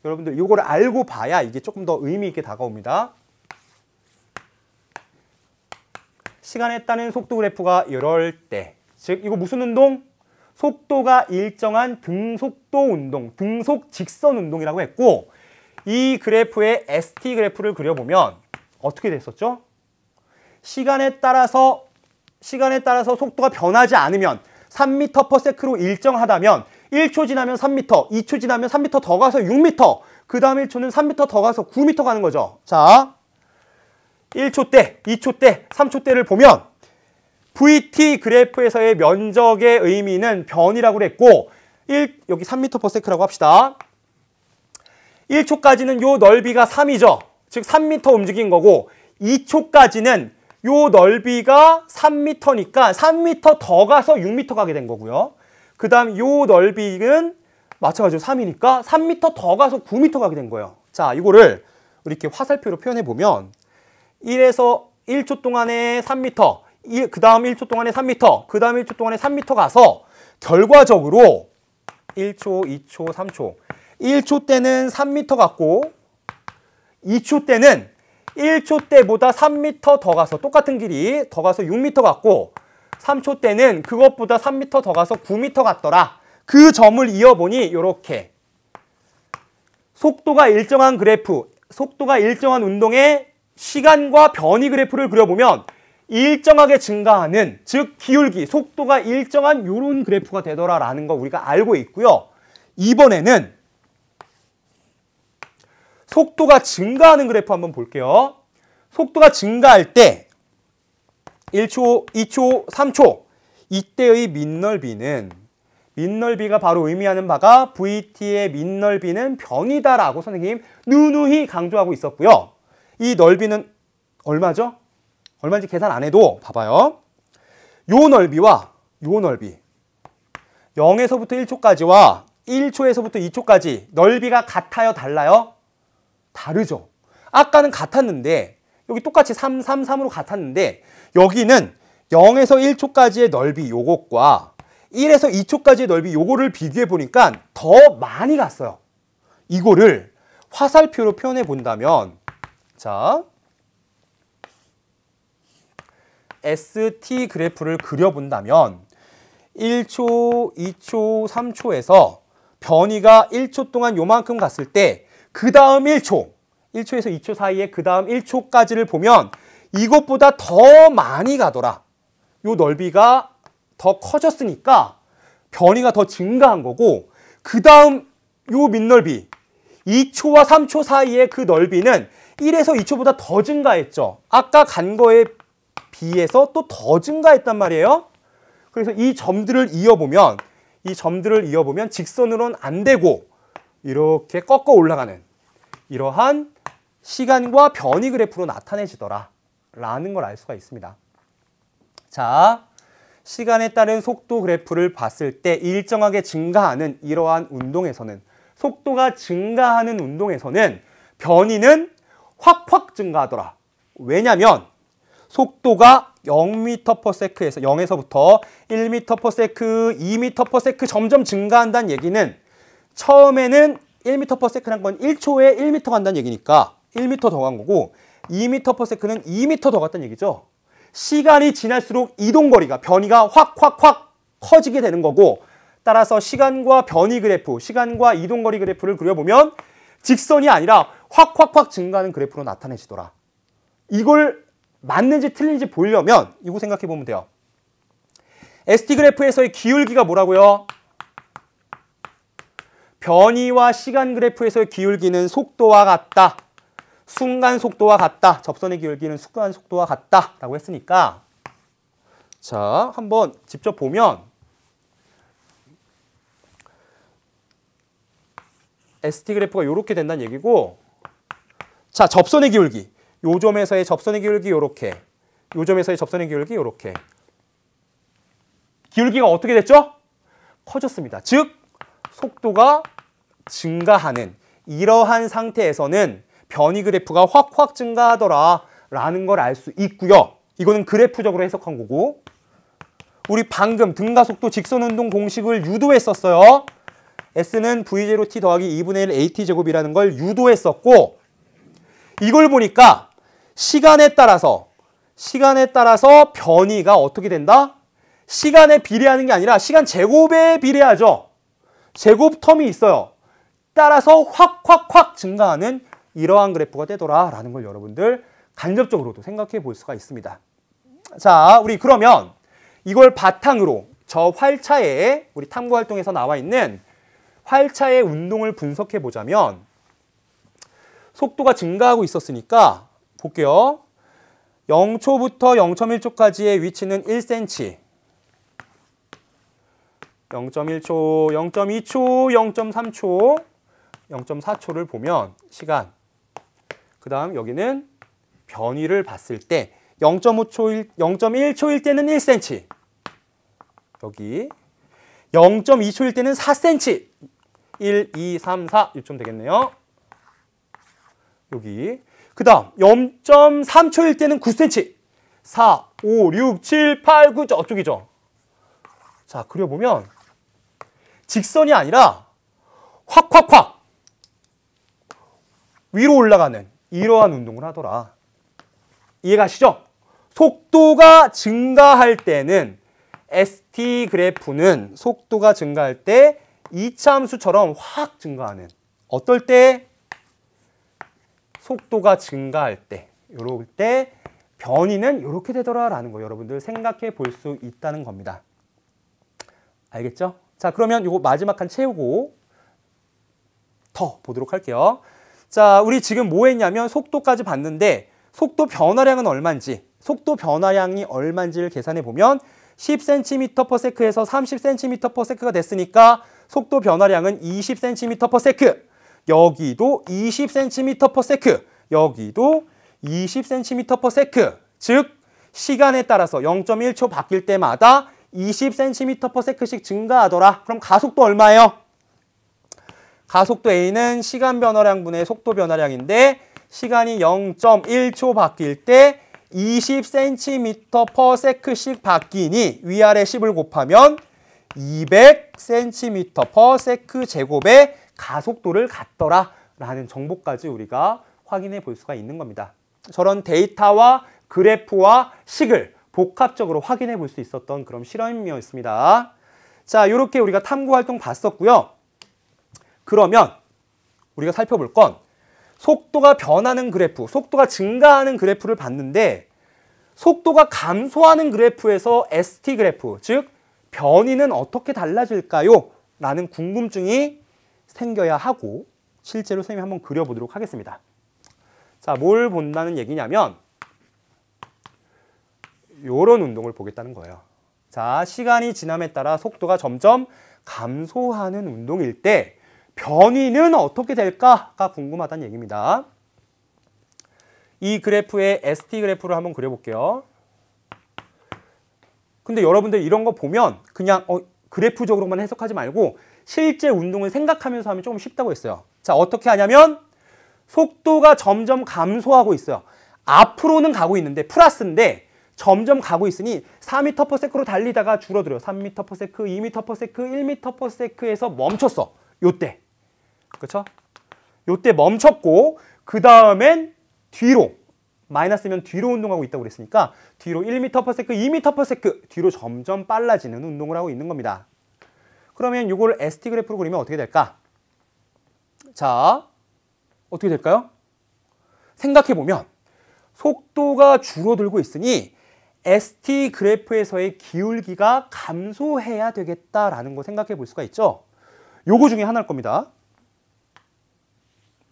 여러분들 요거를 알고 봐야 이게 조금 더 의미 있게 다가옵니다. 시간에 따른 속도 그래프가 이럴 때, 즉 이거 무슨 운동? 속도가 일정한 등속도 운동, 등속 직선 운동이라고 했고 이 그래프의 ST 그래프를 그려보면 어떻게 됐었죠? 시간에 따라서 시간에 따라서 속도가 변하지 않으면 3m/s로 일정하다면 1초 지나면 3m, 2초 지나면 3m 더 가서 6m, 그 다음 1초는 3m 더 가서 9m 가는 거죠. 자, 1초 때, 2초 때, 3초 때를 보면 VT 그래프에서의 면적의 의미는 변이라고 그랬고 1, 여기 3m/s라고 합시다. 1초까지는 요 넓이가 3이죠. 즉 3m 움직인 거고 2초까지는 요 넓이가 3m니까 3m 더 가서 6m 가게 된 거고요. 그 다음 요 넓이는 마찬가지로 3이니까 3m 더 가서 9m 가게 된 거예요. 자, 이거를 이렇게 화살표로 표현해 보면 1에서 1초 동안에 3m, 그 다음 1초 동안에 3m, 그 다음 1초 동안에 3m 가서 결과적으로 1초, 2초, 3초 1초 때는 3m 같고 2초 때는 1초 때보다 3m 더 가서 똑같은 길이 더 가서 6m 갔고 3초 때는 그것보다 3m 더 가서 9m 갔더라. 그 점을 이어보니 이렇게 속도가 일정한 그래프, 속도가 일정한 운동의 시간과 변이 그래프를 그려보면 일정하게 증가하는, 즉 기울기, 속도가 일정한 요런 그래프가 되더라라는 거 우리가 알고 있고요. 이번에는 속도가 증가하는 그래프 한번 볼게요. 속도가 증가할 때 1초, 2초, 3초 이때의 민넓이는 민넓이가 바로 의미하는 바가 VT의 민넓이는 변이다라고 선생님 누누히 강조하고 있었고요. 이 넓이는 얼마죠? 얼마인지 계산 안 해도 봐봐요. 요 넓이와 요 넓이 0에서부터 1초까지와 1초에서부터 2초까지 넓이가 같아요 달라요? 다르죠. 아까는 같았는데 여기 똑같이 3, 3, 3으로 같았는데 여기는 0에서 1초까지의 넓이 요것과 1에서 2초까지의 넓이 요거를 비교해 보니까 더 많이 갔어요. 이거를 화살표로 표현해 본다면 자 ST 그래프를 그려본다면 1초, 2초, 3초에서 변이가 1초 동안 요만큼 갔을 때그 다음 1초, 1초에서 2초 사이에 그 다음 1초까지를 보면 이것보다 더 많이 가더라. 이 넓이가 더 커졌으니까 변이가 더 증가한 거고 그 다음 이민넓이 2초와 3초 사이에 그 넓이는 1에서 2초보다 더 증가했죠. 아까 간 거에 비해서 또 더 증가했단 말이에요. 그래서 이 점들을 이어보면 이 점들을 이어보면 직선으로는 안 되고 이렇게 꺾어 올라가는 이러한 시간과 변이 그래프로 나타내지더라 라는 걸 알 수가 있습니다. 자, 시간에 따른 속도 그래프를 봤을 때 일정하게 증가하는 이러한 운동에서는 속도가 증가하는 운동에서는 변이는 확확 증가하더라. 왜냐면 속도가 0m/s에서 0에서부터 1m/s, 2m/s 점점 증가한다는 얘기는 처음에는 1m/s란 건 1초에 1m 간다는 얘기니까 1m 더 간 거고 2m/s는 2m 더 갔다는 얘기죠. 시간이 지날수록 이동거리가 변이가 확확확 커지게 되는 거고 따라서 시간과 변이 그래프, 시간과 이동거리 그래프를 그려보면 직선이 아니라 확확확 증가하는 그래프로 나타내시더라. 이걸 맞는지 틀린지 보려면 이거 생각해 보면 돼요. ST 그래프에서의 기울기가 뭐라고요? 변이와 시간 그래프에서의 기울기는 속도와 같다. 순간 속도와 같다. 접선의 기울기는 순간 속도와 같다. 라고 했으니까 자 한번 직접 보면 ST 그래프가 이렇게 된다는 얘기고 자 접선의 기울기 요 점에서의 접선의 기울기 요렇게 요 점에서의 접선의 기울기 요렇게 기울기가 어떻게 됐죠? 커졌습니다. 즉 속도가 증가하는 이러한 상태에서는 변이 그래프가 확확 증가하더라 라는 걸 알 수 있고요. 이거는 그래프적으로 해석한 거고 우리 방금 등가속도 직선운동 공식을 유도했었어요. S는 V0T 더하기 2분의 1 AT제곱이라는 걸 유도했었고 이걸 보니까 시간에 따라서 시간에 따라서 변이가 어떻게 된다? 시간에 비례하는 게 아니라 시간 제곱에 비례하죠. 제곱 텀이 있어요. 따라서 확확확 증가하는 이러한 그래프가 되더라라는 걸 여러분들 간접적으로도 생각해 볼 수가 있습니다. 자, 우리 그러면 이걸 바탕으로 저활차에 우리 탐구 활동에서 나와 있는 활차의 운동을 분석해 보자면 속도가 증가하고 있었으니까 볼게요. 0초부터 0.1초까지의 위치는 1cm, 0.1초, 0.2초, 0.3초, 0.4초를 보면 시간. 그 다음 여기는 변이를 봤을 때 0.5초, 0.1초일 때는 1cm. 여기 0.2초일 때는 4cm. 1, 2, 3, 4 이쯤 되겠네요. 여기. 그 다음 0.3초일 때는 9cm. 4, 5, 6, 7, 8, 9 저쪽이죠. 자 그려보면 직선이 아니라 확확확 위로 올라가는 이러한 운동을 하더라. 이해가시죠? 속도가 증가할 때는 ST 그래프는 속도가 증가할 때이참수처럼확 증가하는 어떨 때? 속도가 증가할 때 이럴 때 변이는 이렇게 되더라라는 거 여러분들 생각해 볼 수 있다는 겁니다. 알겠죠? 자, 그러면 이거 마지막 한 채우고 더 보도록 할게요. 자, 우리 지금 뭐 했냐면 속도까지 봤는데 속도 변화량은 얼마인지 속도 변화량이 얼마인지를 계산해 보면 10cm/s에서 30cm/s가 됐으니까 속도 변화량은 20cm/s. 여기도 20cm/s. 여기도 20cm/s. 즉 시간에 따라서 0.1초 바뀔 때마다 20cm/s씩 증가하더라. 그럼 가속도 얼마예요? 가속도 A는 시간 변화량 분의 속도 변화량인데 시간이 0.1초 바뀔 때 20cm/s씩 바뀌니 위아래 10을 곱하면 200cm/s 제곱의 가속도를 갖더라 라는 정보까지 우리가 확인해 볼 수가 있는 겁니다. 저런 데이터와 그래프와 식을 복합적으로 확인해 볼 수 있었던 그런 실험이었습니다. 자, 이렇게 우리가 탐구 활동 봤었고요. 그러면 우리가 살펴볼 건 속도가 변하는 그래프, 속도가 증가하는 그래프를 봤는데 속도가 감소하는 그래프에서 ST 그래프, 즉 변이는 어떻게 달라질까요? 라는 궁금증이 생겨야 하고 실제로 선생님이 한번 그려보도록 하겠습니다. 자, 뭘 본다는 얘기냐면 이런 운동을 보겠다는 거예요. 자, 시간이 지남에 따라 속도가 점점 감소하는 운동일 때 변이는 어떻게 될까가 궁금하다는 얘기입니다. 이그래프의 ST 그래프를 한번 그려볼게요. 근데 여러분들 이런 거 보면 그냥 어, 그래프적으로만 해석하지 말고 실제 운동을 생각하면서 하면 조금 쉽다고 했어요. 자, 어떻게 하냐면 속도가 점점 감소하고 있어요. 앞으로는 가고 있는데 플러스인데 점점 가고 있으니 4m/s로 달리다가 줄어들어요. 3m/s, 2m/s, 1m/s에서 멈췄어. 요때. 그렇죠? 요 때 멈췄고 그 다음엔 뒤로 마이너스면 뒤로 운동하고 있다고 그랬으니까 뒤로 1m/s, 2m/s 뒤로 점점 빨라지는 운동을 하고 있는 겁니다. 그러면 이걸 ST 그래프로 그리면 어떻게 될까? 자, 어떻게 될까요? 생각해보면 속도가 줄어들고 있으니 ST 그래프에서의 기울기가 감소해야 되겠다라는 거 생각해 볼 수가 있죠. 요거 중에 하나일 겁니다.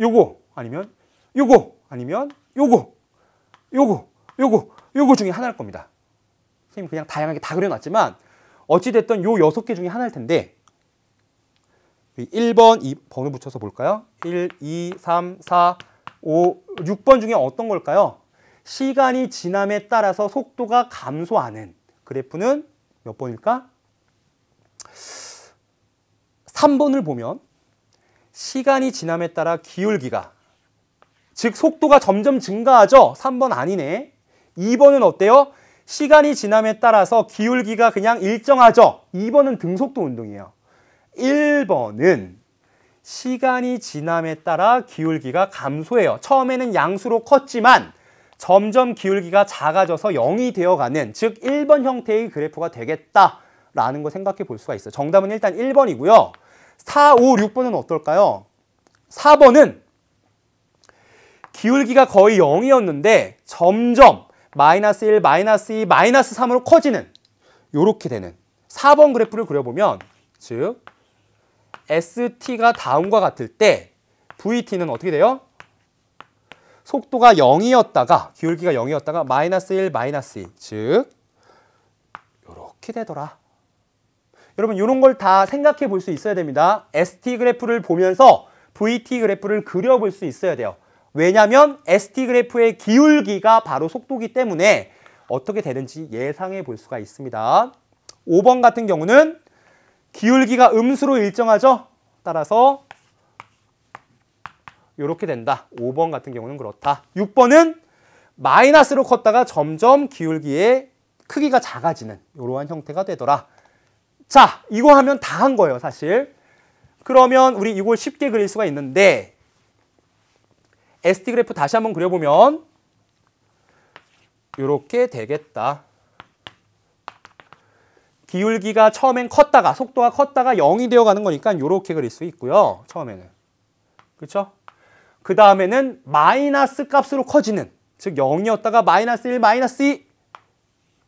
요거 아니면 요거 아니면 요거 요거 요거 요거 중에 하나일 겁니다. 선생님 그냥 다양하게 다 그려놨지만 어찌됐든 요 여섯 개 중에 하나일 텐데 1번, 2, 번호 붙여서 볼까요? 1, 2, 3, 4, 5, 6번 중에 어떤 걸까요? 시간이 지남에 따라서 속도가 감소하는 그래프는 몇 번일까? 3번을 보면 시간이 지남에 따라 기울기가 즉 속도가 점점 증가하죠. 3번 아니네. 2번은 어때요? 시간이 지남에 따라서 기울기가 그냥 일정하죠. 2번은 등속도 운동이에요. 1번은 시간이 지남에 따라 기울기가 감소해요. 처음에는 양수로 컸지만 점점 기울기가 작아져서 0이 되어가는 즉 1번 형태의 그래프가 되겠다라는 거 생각해 볼 수가 있어요. 정답은 일단 1번이고요. 4, 5, 6번은 어떨까요? 4번은 기울기가 거의 0이었는데 점점 마이너스 1, 마이너스 2, 마이너스 3으로 커지는 이렇게 되는 4번 그래프를 그려보면 즉 ST가 다음과 같을 때 VT는 어떻게 돼요? 속도가 0이었다가 기울기가 0이었다가 마이너스 1, 마이너스 2, 즉 이렇게 되더라. 여러분 이런 걸 다 생각해 볼 수 있어야 됩니다. ST 그래프를 보면서 VT 그래프를 그려볼 수 있어야 돼요. 왜냐하면 ST 그래프의 기울기가 바로 속도기 때문에 어떻게 되는지 예상해 볼 수가 있습니다. 5번 같은 경우는 기울기가 음수로 일정하죠. 따라서 이렇게 된다. 5번 같은 경우는 그렇다. 6번은 마이너스로 컸다가 점점 기울기에 크기가 작아지는 이러한 형태가 되더라. 자, 이거 하면 다 한 거예요, 사실. 그러면 우리 이걸 쉽게 그릴 수가 있는데 ST 그래프 다시 한번 그려보면 이렇게 되겠다. 기울기가 처음엔 컸다가 속도가 컸다가 0이 되어가는 거니까 이렇게 그릴 수 있고요. 처음에는. 그렇죠? 그 다음에는 마이너스 값으로 커지는 즉 0이었다가 마이너스 1, 마이너스 2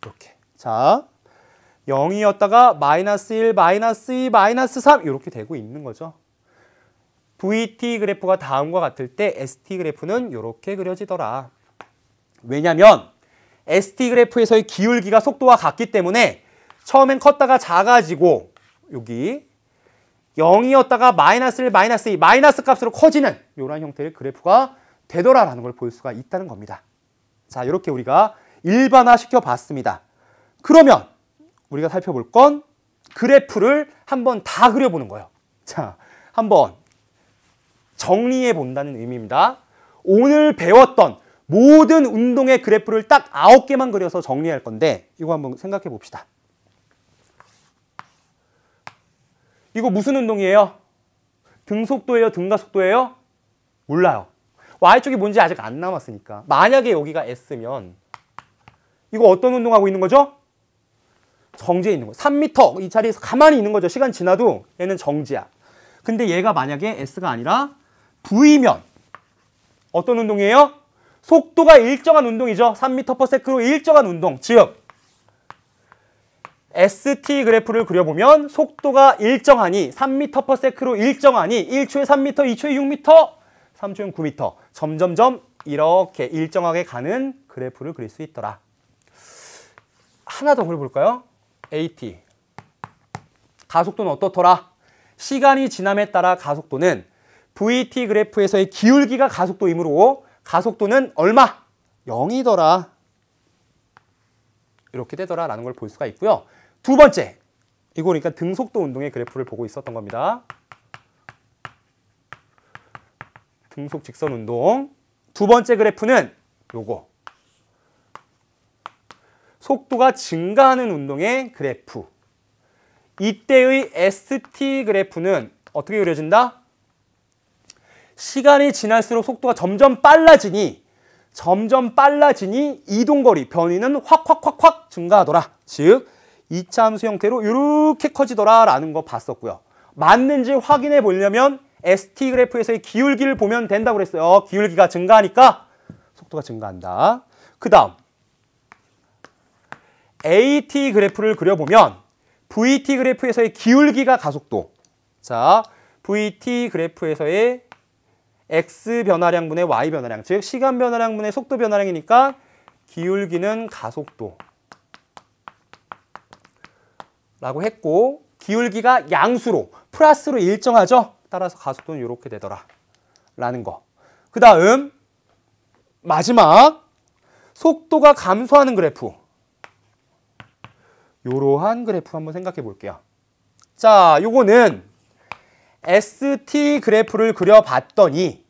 이렇게 자 0이었다가 마이너스 1, 마이너스 2, 마이너스 3 이렇게 되고 있는 거죠. VT 그래프가 다음과 같을 때 ST 그래프는 이렇게 그려지더라. 왜냐하면 ST 그래프에서의 기울기가 속도와 같기 때문에 처음엔 컸다가 작아지고 여기 0이었다가 마이너스 1, 마이너스 2, 마이너스 값으로 커지는 이런 형태의 그래프가 되더라라는 걸 볼 수가 있다는 겁니다. 자, 이렇게 우리가 일반화시켜 봤습니다. 그러면 우리가 살펴볼 건 그래프를 한번 다 그려보는 거예요. 자, 한번 정리해 본다는 의미입니다. 오늘 배웠던 모든 운동의 그래프를 딱 9개만 그려서 정리할 건데 이거 한번 생각해 봅시다. 이거 무슨 운동이에요? 등속도예요? 등가속도예요? 몰라요. Y쪽이 뭔지 아직 안 남았으니까. 만약에 여기가 S면 이거 어떤 운동하고 있는 거죠? 정지에 있는 거. 3m 이 자리에서 가만히 있는 거죠. 시간 지나도 얘는 정지야. 근데 얘가 만약에 S가 아니라 V면 어떤 운동이에요? 속도가 일정한 운동이죠. 3m/s로 per e c 일정한 운동. 즉 ST 그래프를 그려보면 속도가 일정하니 3m/s로 일정하니 1초에 3m, 2초에 6m, 3초에 9m 점점점 이렇게 일정하게 가는 그래프를 그릴 수 있더라. 하나 더 그려볼까요? AT 가속도는 어떻더라? 시간이 지남에 따라 가속도는 VT 그래프에서의 기울기가 가속도이므로 가속도는 얼마? 0이더라. 이렇게 되더라라는 걸 볼 수가 있고요. 두 번째, 이거 그러니까 등속도 운동의 그래프를 보고 있었던 겁니다. 등속 직선 운동. 두 번째 그래프는 요거. 속도가 증가하는 운동의 그래프. 이때의 ST 그래프는 어떻게 그려진다? 시간이 지날수록 속도가 점점 빨라지니 점점 빨라지니 이동거리, 변이는 확 확 확 확 증가하더라. 즉 2차 함수 형태로 이렇게 커지더라라는 거 봤었고요. 맞는지 확인해 보려면 ST 그래프에서의 기울기를 보면 된다고 그랬어요. 기울기가 증가하니까 속도가 증가한다. 그 다음 AT 그래프를 그려보면 VT 그래프에서의 기울기가 가속도 자 VT 그래프에서의 X 변화량분의 Y 변화량 즉 시간 변화량분의 속도 변화량이니까 기울기는 가속도 라고 했고 기울기가 양수로 플러스로 일정하죠. 따라서 가속도는 이렇게 되더라 라는 거. 그 다음 마지막 속도가 감소하는 그래프 이러한 그래프 한번 생각해 볼게요. 자, 요거는 ST 그래프를 그려봤더니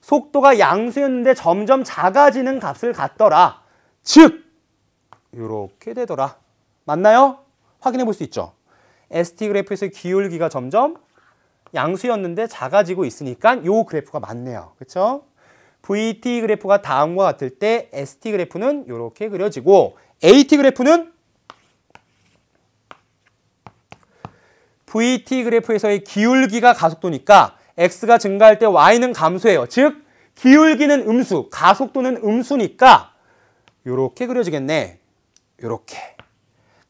속도가 양수였는데 점점 작아지는 값을 갖더라. 즉, 이렇게 되더라. 맞나요? 확인해 볼 수 있죠. ST 그래프에서 기울기가 점점 양수였는데 작아지고 있으니까 이 그래프가 맞네요. 그렇죠? VT 그래프가 다음과 같을 때 ST 그래프는 이렇게 그려지고 AT 그래프는 VT 그래프에서의 기울기가 가속도니까 X가 증가할 때 Y는 감소해요. 즉 기울기는 음수, 가속도는 음수니까 이렇게 그려지겠네. 이렇게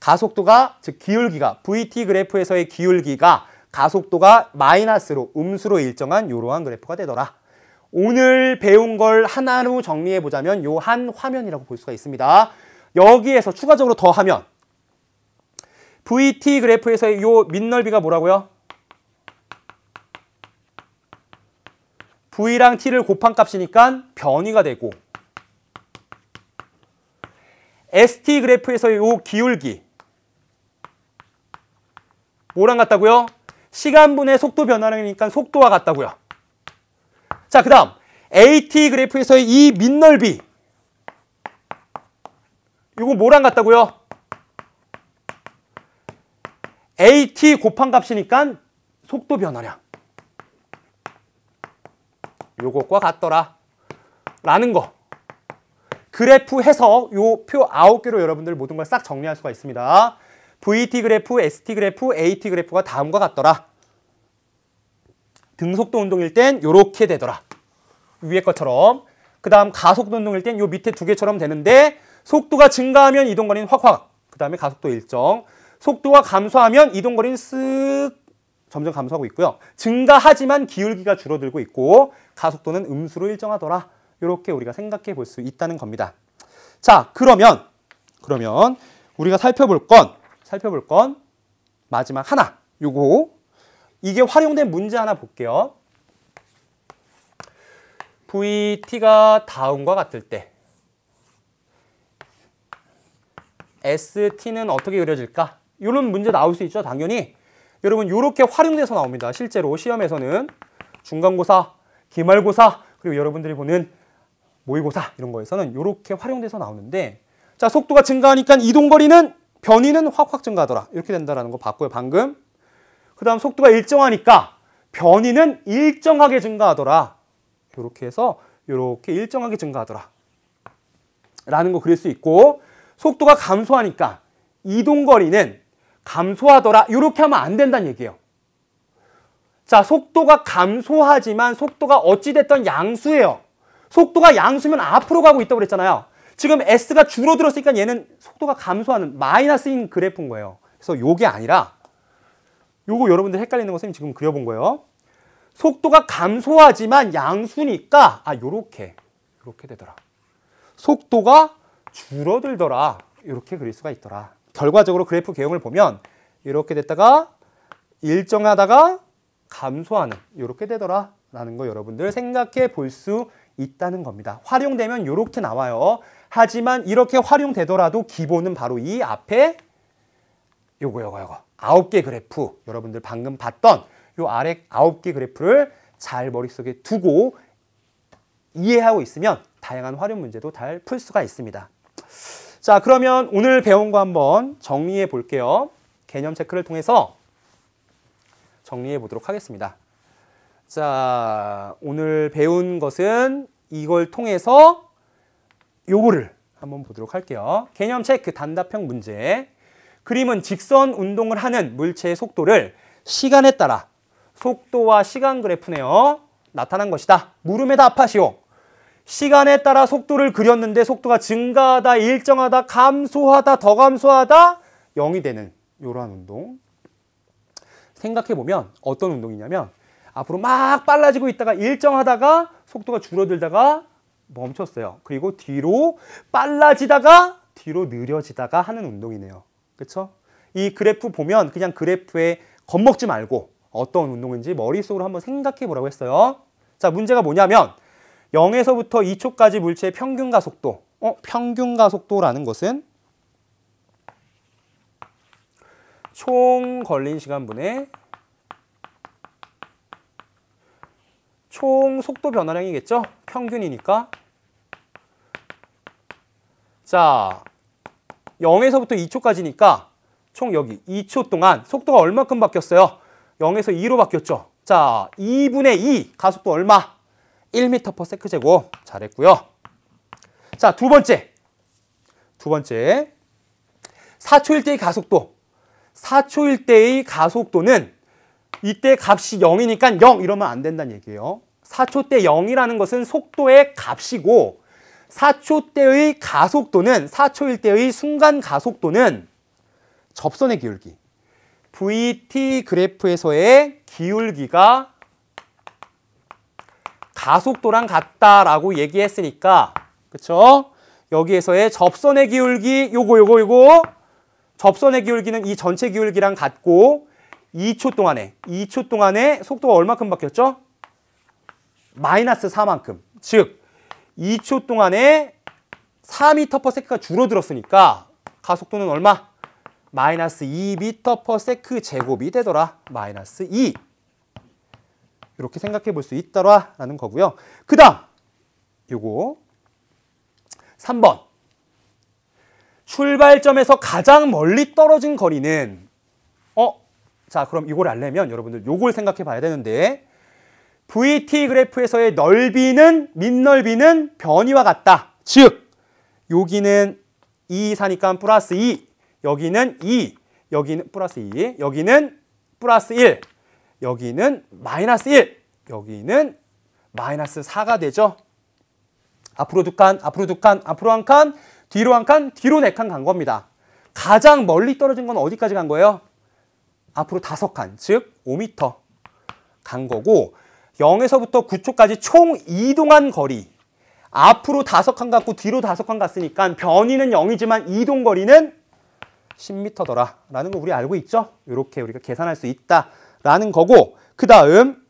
가속도가 즉 기울기가 VT 그래프에서의 기울기가 가속도가 마이너스로 음수로 일정한 이러한 그래프가 되더라. 오늘 배운 걸 하나로 정리해 보자면 요 한 화면이라고 볼 수가 있습니다. 여기에서 추가적으로 더 하면 VT 그래프에서의 요 밑넓이가 뭐라고요? V랑 T를 곱한 값이니까 변이가 되고 ST 그래프에서의 요 기울기 뭐랑 같다고요? 시간분의 속도 변화량이니까 속도와 같다고요. 자, 그 다음 AT 그래프에서의 이 민넓이 이거 뭐랑 같다고요? AT 곱한 값이니까 속도 변화량 요것과 같더라 라는 거 그래프 해서 요 표 9개로 여러분들 모든 걸 싹 정리할 수가 있습니다. VT 그래프, ST 그래프, AT 그래프가 다음과 같더라. 등속도 운동일 땐 이렇게 되더라. 위에 것처럼. 그 다음 가속도 운동일 땐 요 밑에 두 개처럼 되는데 속도가 증가하면 이동거리는 확확. 그 다음에 가속도 일정. 속도가 감소하면 이동거리는 쓱 점점 감소하고 있고요. 증가하지만 기울기가 줄어들고 있고 가속도는 음수로 일정하더라. 이렇게 우리가 생각해 볼 수 있다는 겁니다. 자, 그러면 그러면 우리가 살펴볼 건 살펴볼 건 마지막 하나 요거 이게 활용된 문제 하나 볼게요 VT가 다음과 같을 때 ST는 어떻게 그려질까? 이런 문제 나올 수 있죠 당연히 여러분 이렇게 활용돼서 나옵니다 실제로 시험에서는 중간고사, 기말고사 그리고 여러분들이 보는 모의고사 이런 거에서는 이렇게 활용돼서 나오는데 자 속도가 증가하니까 이동거리는 변이는 확확 증가하더라. 이렇게 된다라는 거 봤고요, 방금. 그 다음 속도가 일정하니까 변이는 일정하게 증가하더라. 이렇게 해서 이렇게 일정하게 증가하더라. 라는 거 그릴 수 있고 속도가 감소하니까 이동거리는 감소하더라. 이렇게 하면 안 된다는 얘기예요. 자, 속도가 감소하지만 속도가 어찌됐던 양수예요. 속도가 양수면 앞으로 가고 있다고 그랬잖아요. 지금 S가 줄어들었으니까 얘는 속도가 감소하는 마이너스인 그래프인 거예요. 그래서 요게 아니라 요거 여러분들 헷갈리는 거 선생님 지금 그려본 거예요. 속도가 감소하지만 양수니까 아 요렇게 요렇게 되더라. 속도가 줄어들더라. 이렇게 그릴 수가 있더라. 결과적으로 그래프 개형을 보면 이렇게 됐다가 일정하다가 감소하는 이렇게 되더라 라는 거 여러분들 생각해 볼 수 있다는 겁니다. 활용되면 이렇게 나와요. 하지만 이렇게 활용되더라도 기본은 바로 이 앞에 요거 요거 요거 아홉 개 그래프 여러분들 방금 봤던 요 아래 아홉 개 그래프를 잘 머릿속에 두고 이해하고 있으면 다양한 활용 문제도 잘 풀 수가 있습니다. 자 그러면 오늘 배운 거 한번 정리해 볼게요. 개념 체크를 통해서 정리해 보도록 하겠습니다. 자 오늘 배운 것은 이걸 통해서 요거를 한번 보도록 할게요. 개념 체크 단답형 문제. 그림은 직선 운동을 하는 물체의 속도를 시간에 따라 속도와 시간 그래프네요. 나타난 것이다. 물음에 답하시오. 시간에 따라 속도를 그렸는데 속도가 증가하다, 일정하다, 감소하다, 더 감소하다 0이 되는 이러한 운동. 생각해보면 어떤 운동이냐면 앞으로 막 빨라지고 있다가 일정하다가 속도가 줄어들다가 멈췄어요. 그리고 뒤로 빨라지다가 뒤로 느려지다가 하는 운동이네요. 그렇죠? 이 그래프 보면 그냥 그래프에 겁먹지 말고 어떤 운동인지 머릿속으로 한번 생각해 보라고 했어요. 자, 문제가 뭐냐면 0에서부터 2초까지 물체의 평균 가속도. 어, 평균 가속도라는 것은 총 걸린 시간분의 총 속도 변화량이겠죠? 평균이니까 자, 0에서부터 2초까지니까 총 여기 2초 동안 속도가 얼마큼 바뀌었어요? 0에서 2로 바뀌었죠. 자, 2분의 2 가속도 얼마? 1m/s 제곱 잘했고요. 자, 두 번째. 두 번째. 4초일 때의 가속도. 4초일 때의 가속도는 이때 값이 0이니까 0 이러면 안 된다는 얘기예요. 4초 때 0이라는 것은 속도의 값이고 4초 때의 가속도는 4초일 때의 순간 가속도는 접선의 기울기 VT 그래프에서의 기울기가 가속도랑 같다라고 얘기했으니까 그쵸? 여기에서의 접선의 기울기 요거 요거 요거 접선의 기울기는 이 전체 기울기랑 같고 2초 동안에 2초 동안에 속도가 얼마큼 바뀌었죠? 마이너스 4만큼 즉 2초 동안에 4m/s가 줄어들었으니까 가속도는 얼마? 마이너스 2m/s 제곱이 되더라. 마이너스 2. 이렇게 생각해 볼 수 있더라라는 거고요. 그 다음 요거 3번 출발점에서 가장 멀리 떨어진 거리는 어? 자 그럼 이걸 알려면 여러분들 요걸 생각해 봐야 되는데 VT 그래프에서의 넓이는 민넓이는 변이와 같다. 즉 여기는 2 4니까 플러스 2 여기는 2 여기는 플러스 2 여기는 플러스 1 여기는 마이너스 1 여기는 마이너스 4가 되죠. 앞으로 두 칸, 앞으로 두 칸, 앞으로 한 칸, 뒤로 한 칸, 뒤로 네 칸 간 겁니다. 가장 멀리 떨어진 건 어디까지 간 거예요? 앞으로 다섯 칸, 즉 5m 간 거고 0에서부터 9초까지 총 이동한 거리 앞으로 5칸 갔고 뒤로 5칸 갔으니까 변이는 0이지만 이동 거리는 10m더라 라는 거 우리 알고 있죠? 이렇게 우리가 계산할 수 있다라는 거고 그 다음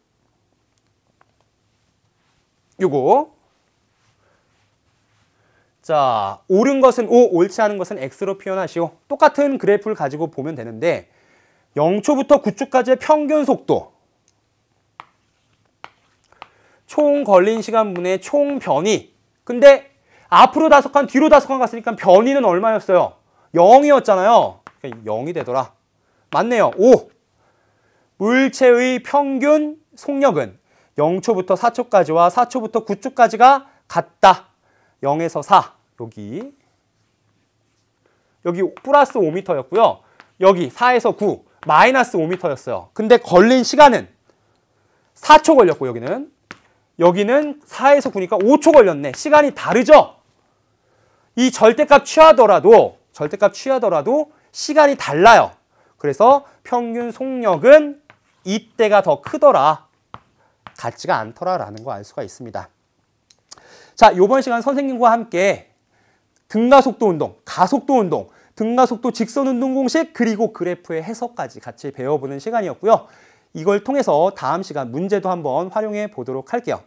요거 자 옳은 것은 O, 옳지 않은 것은 X로 표현하시오 똑같은 그래프를 가지고 보면 되는데 0초부터 9초까지의 평균 속도 총 걸린 시간분의 총 변이 근데 앞으로 다섯 칸 뒤로 다섯 칸 갔으니까 변이는 얼마였어요? 0이었잖아요. 0이 그러니까 되더라. 맞네요. 5. 물체의 평균 속력은 0초부터 4초까지와 4초부터 9초까지가 같다. 0에서 4. 여기. 여기 플러스 5m였고요. 여기 4에서 9. 마이너스 5m였어요. 근데 걸린 시간은 4초 걸렸고 여기는 여기는 4에서 9니까 5초 걸렸네. 시간이 다르죠? 이 절대값 취하더라도 절대값 취하더라도 시간이 달라요. 그래서 평균 속력은 이때가 더 크더라. 같지가 않더라라는 거 알 수가 있습니다. 자, 이번 시간 선생님과 함께 등가속도 운동, 가속도 운동, 등가속도 직선 운동 공식 그리고 그래프의 해석까지 같이 배워보는 시간이었고요. 이걸 통해서 다음 시간 문제도 한번 활용해 보도록 할게요.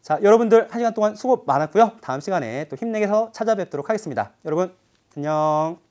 자, 여러분들 한 시간 동안 수고 많았고요. 다음 시간에 또 힘내게서 찾아뵙도록 하겠습니다. 여러분, 안녕.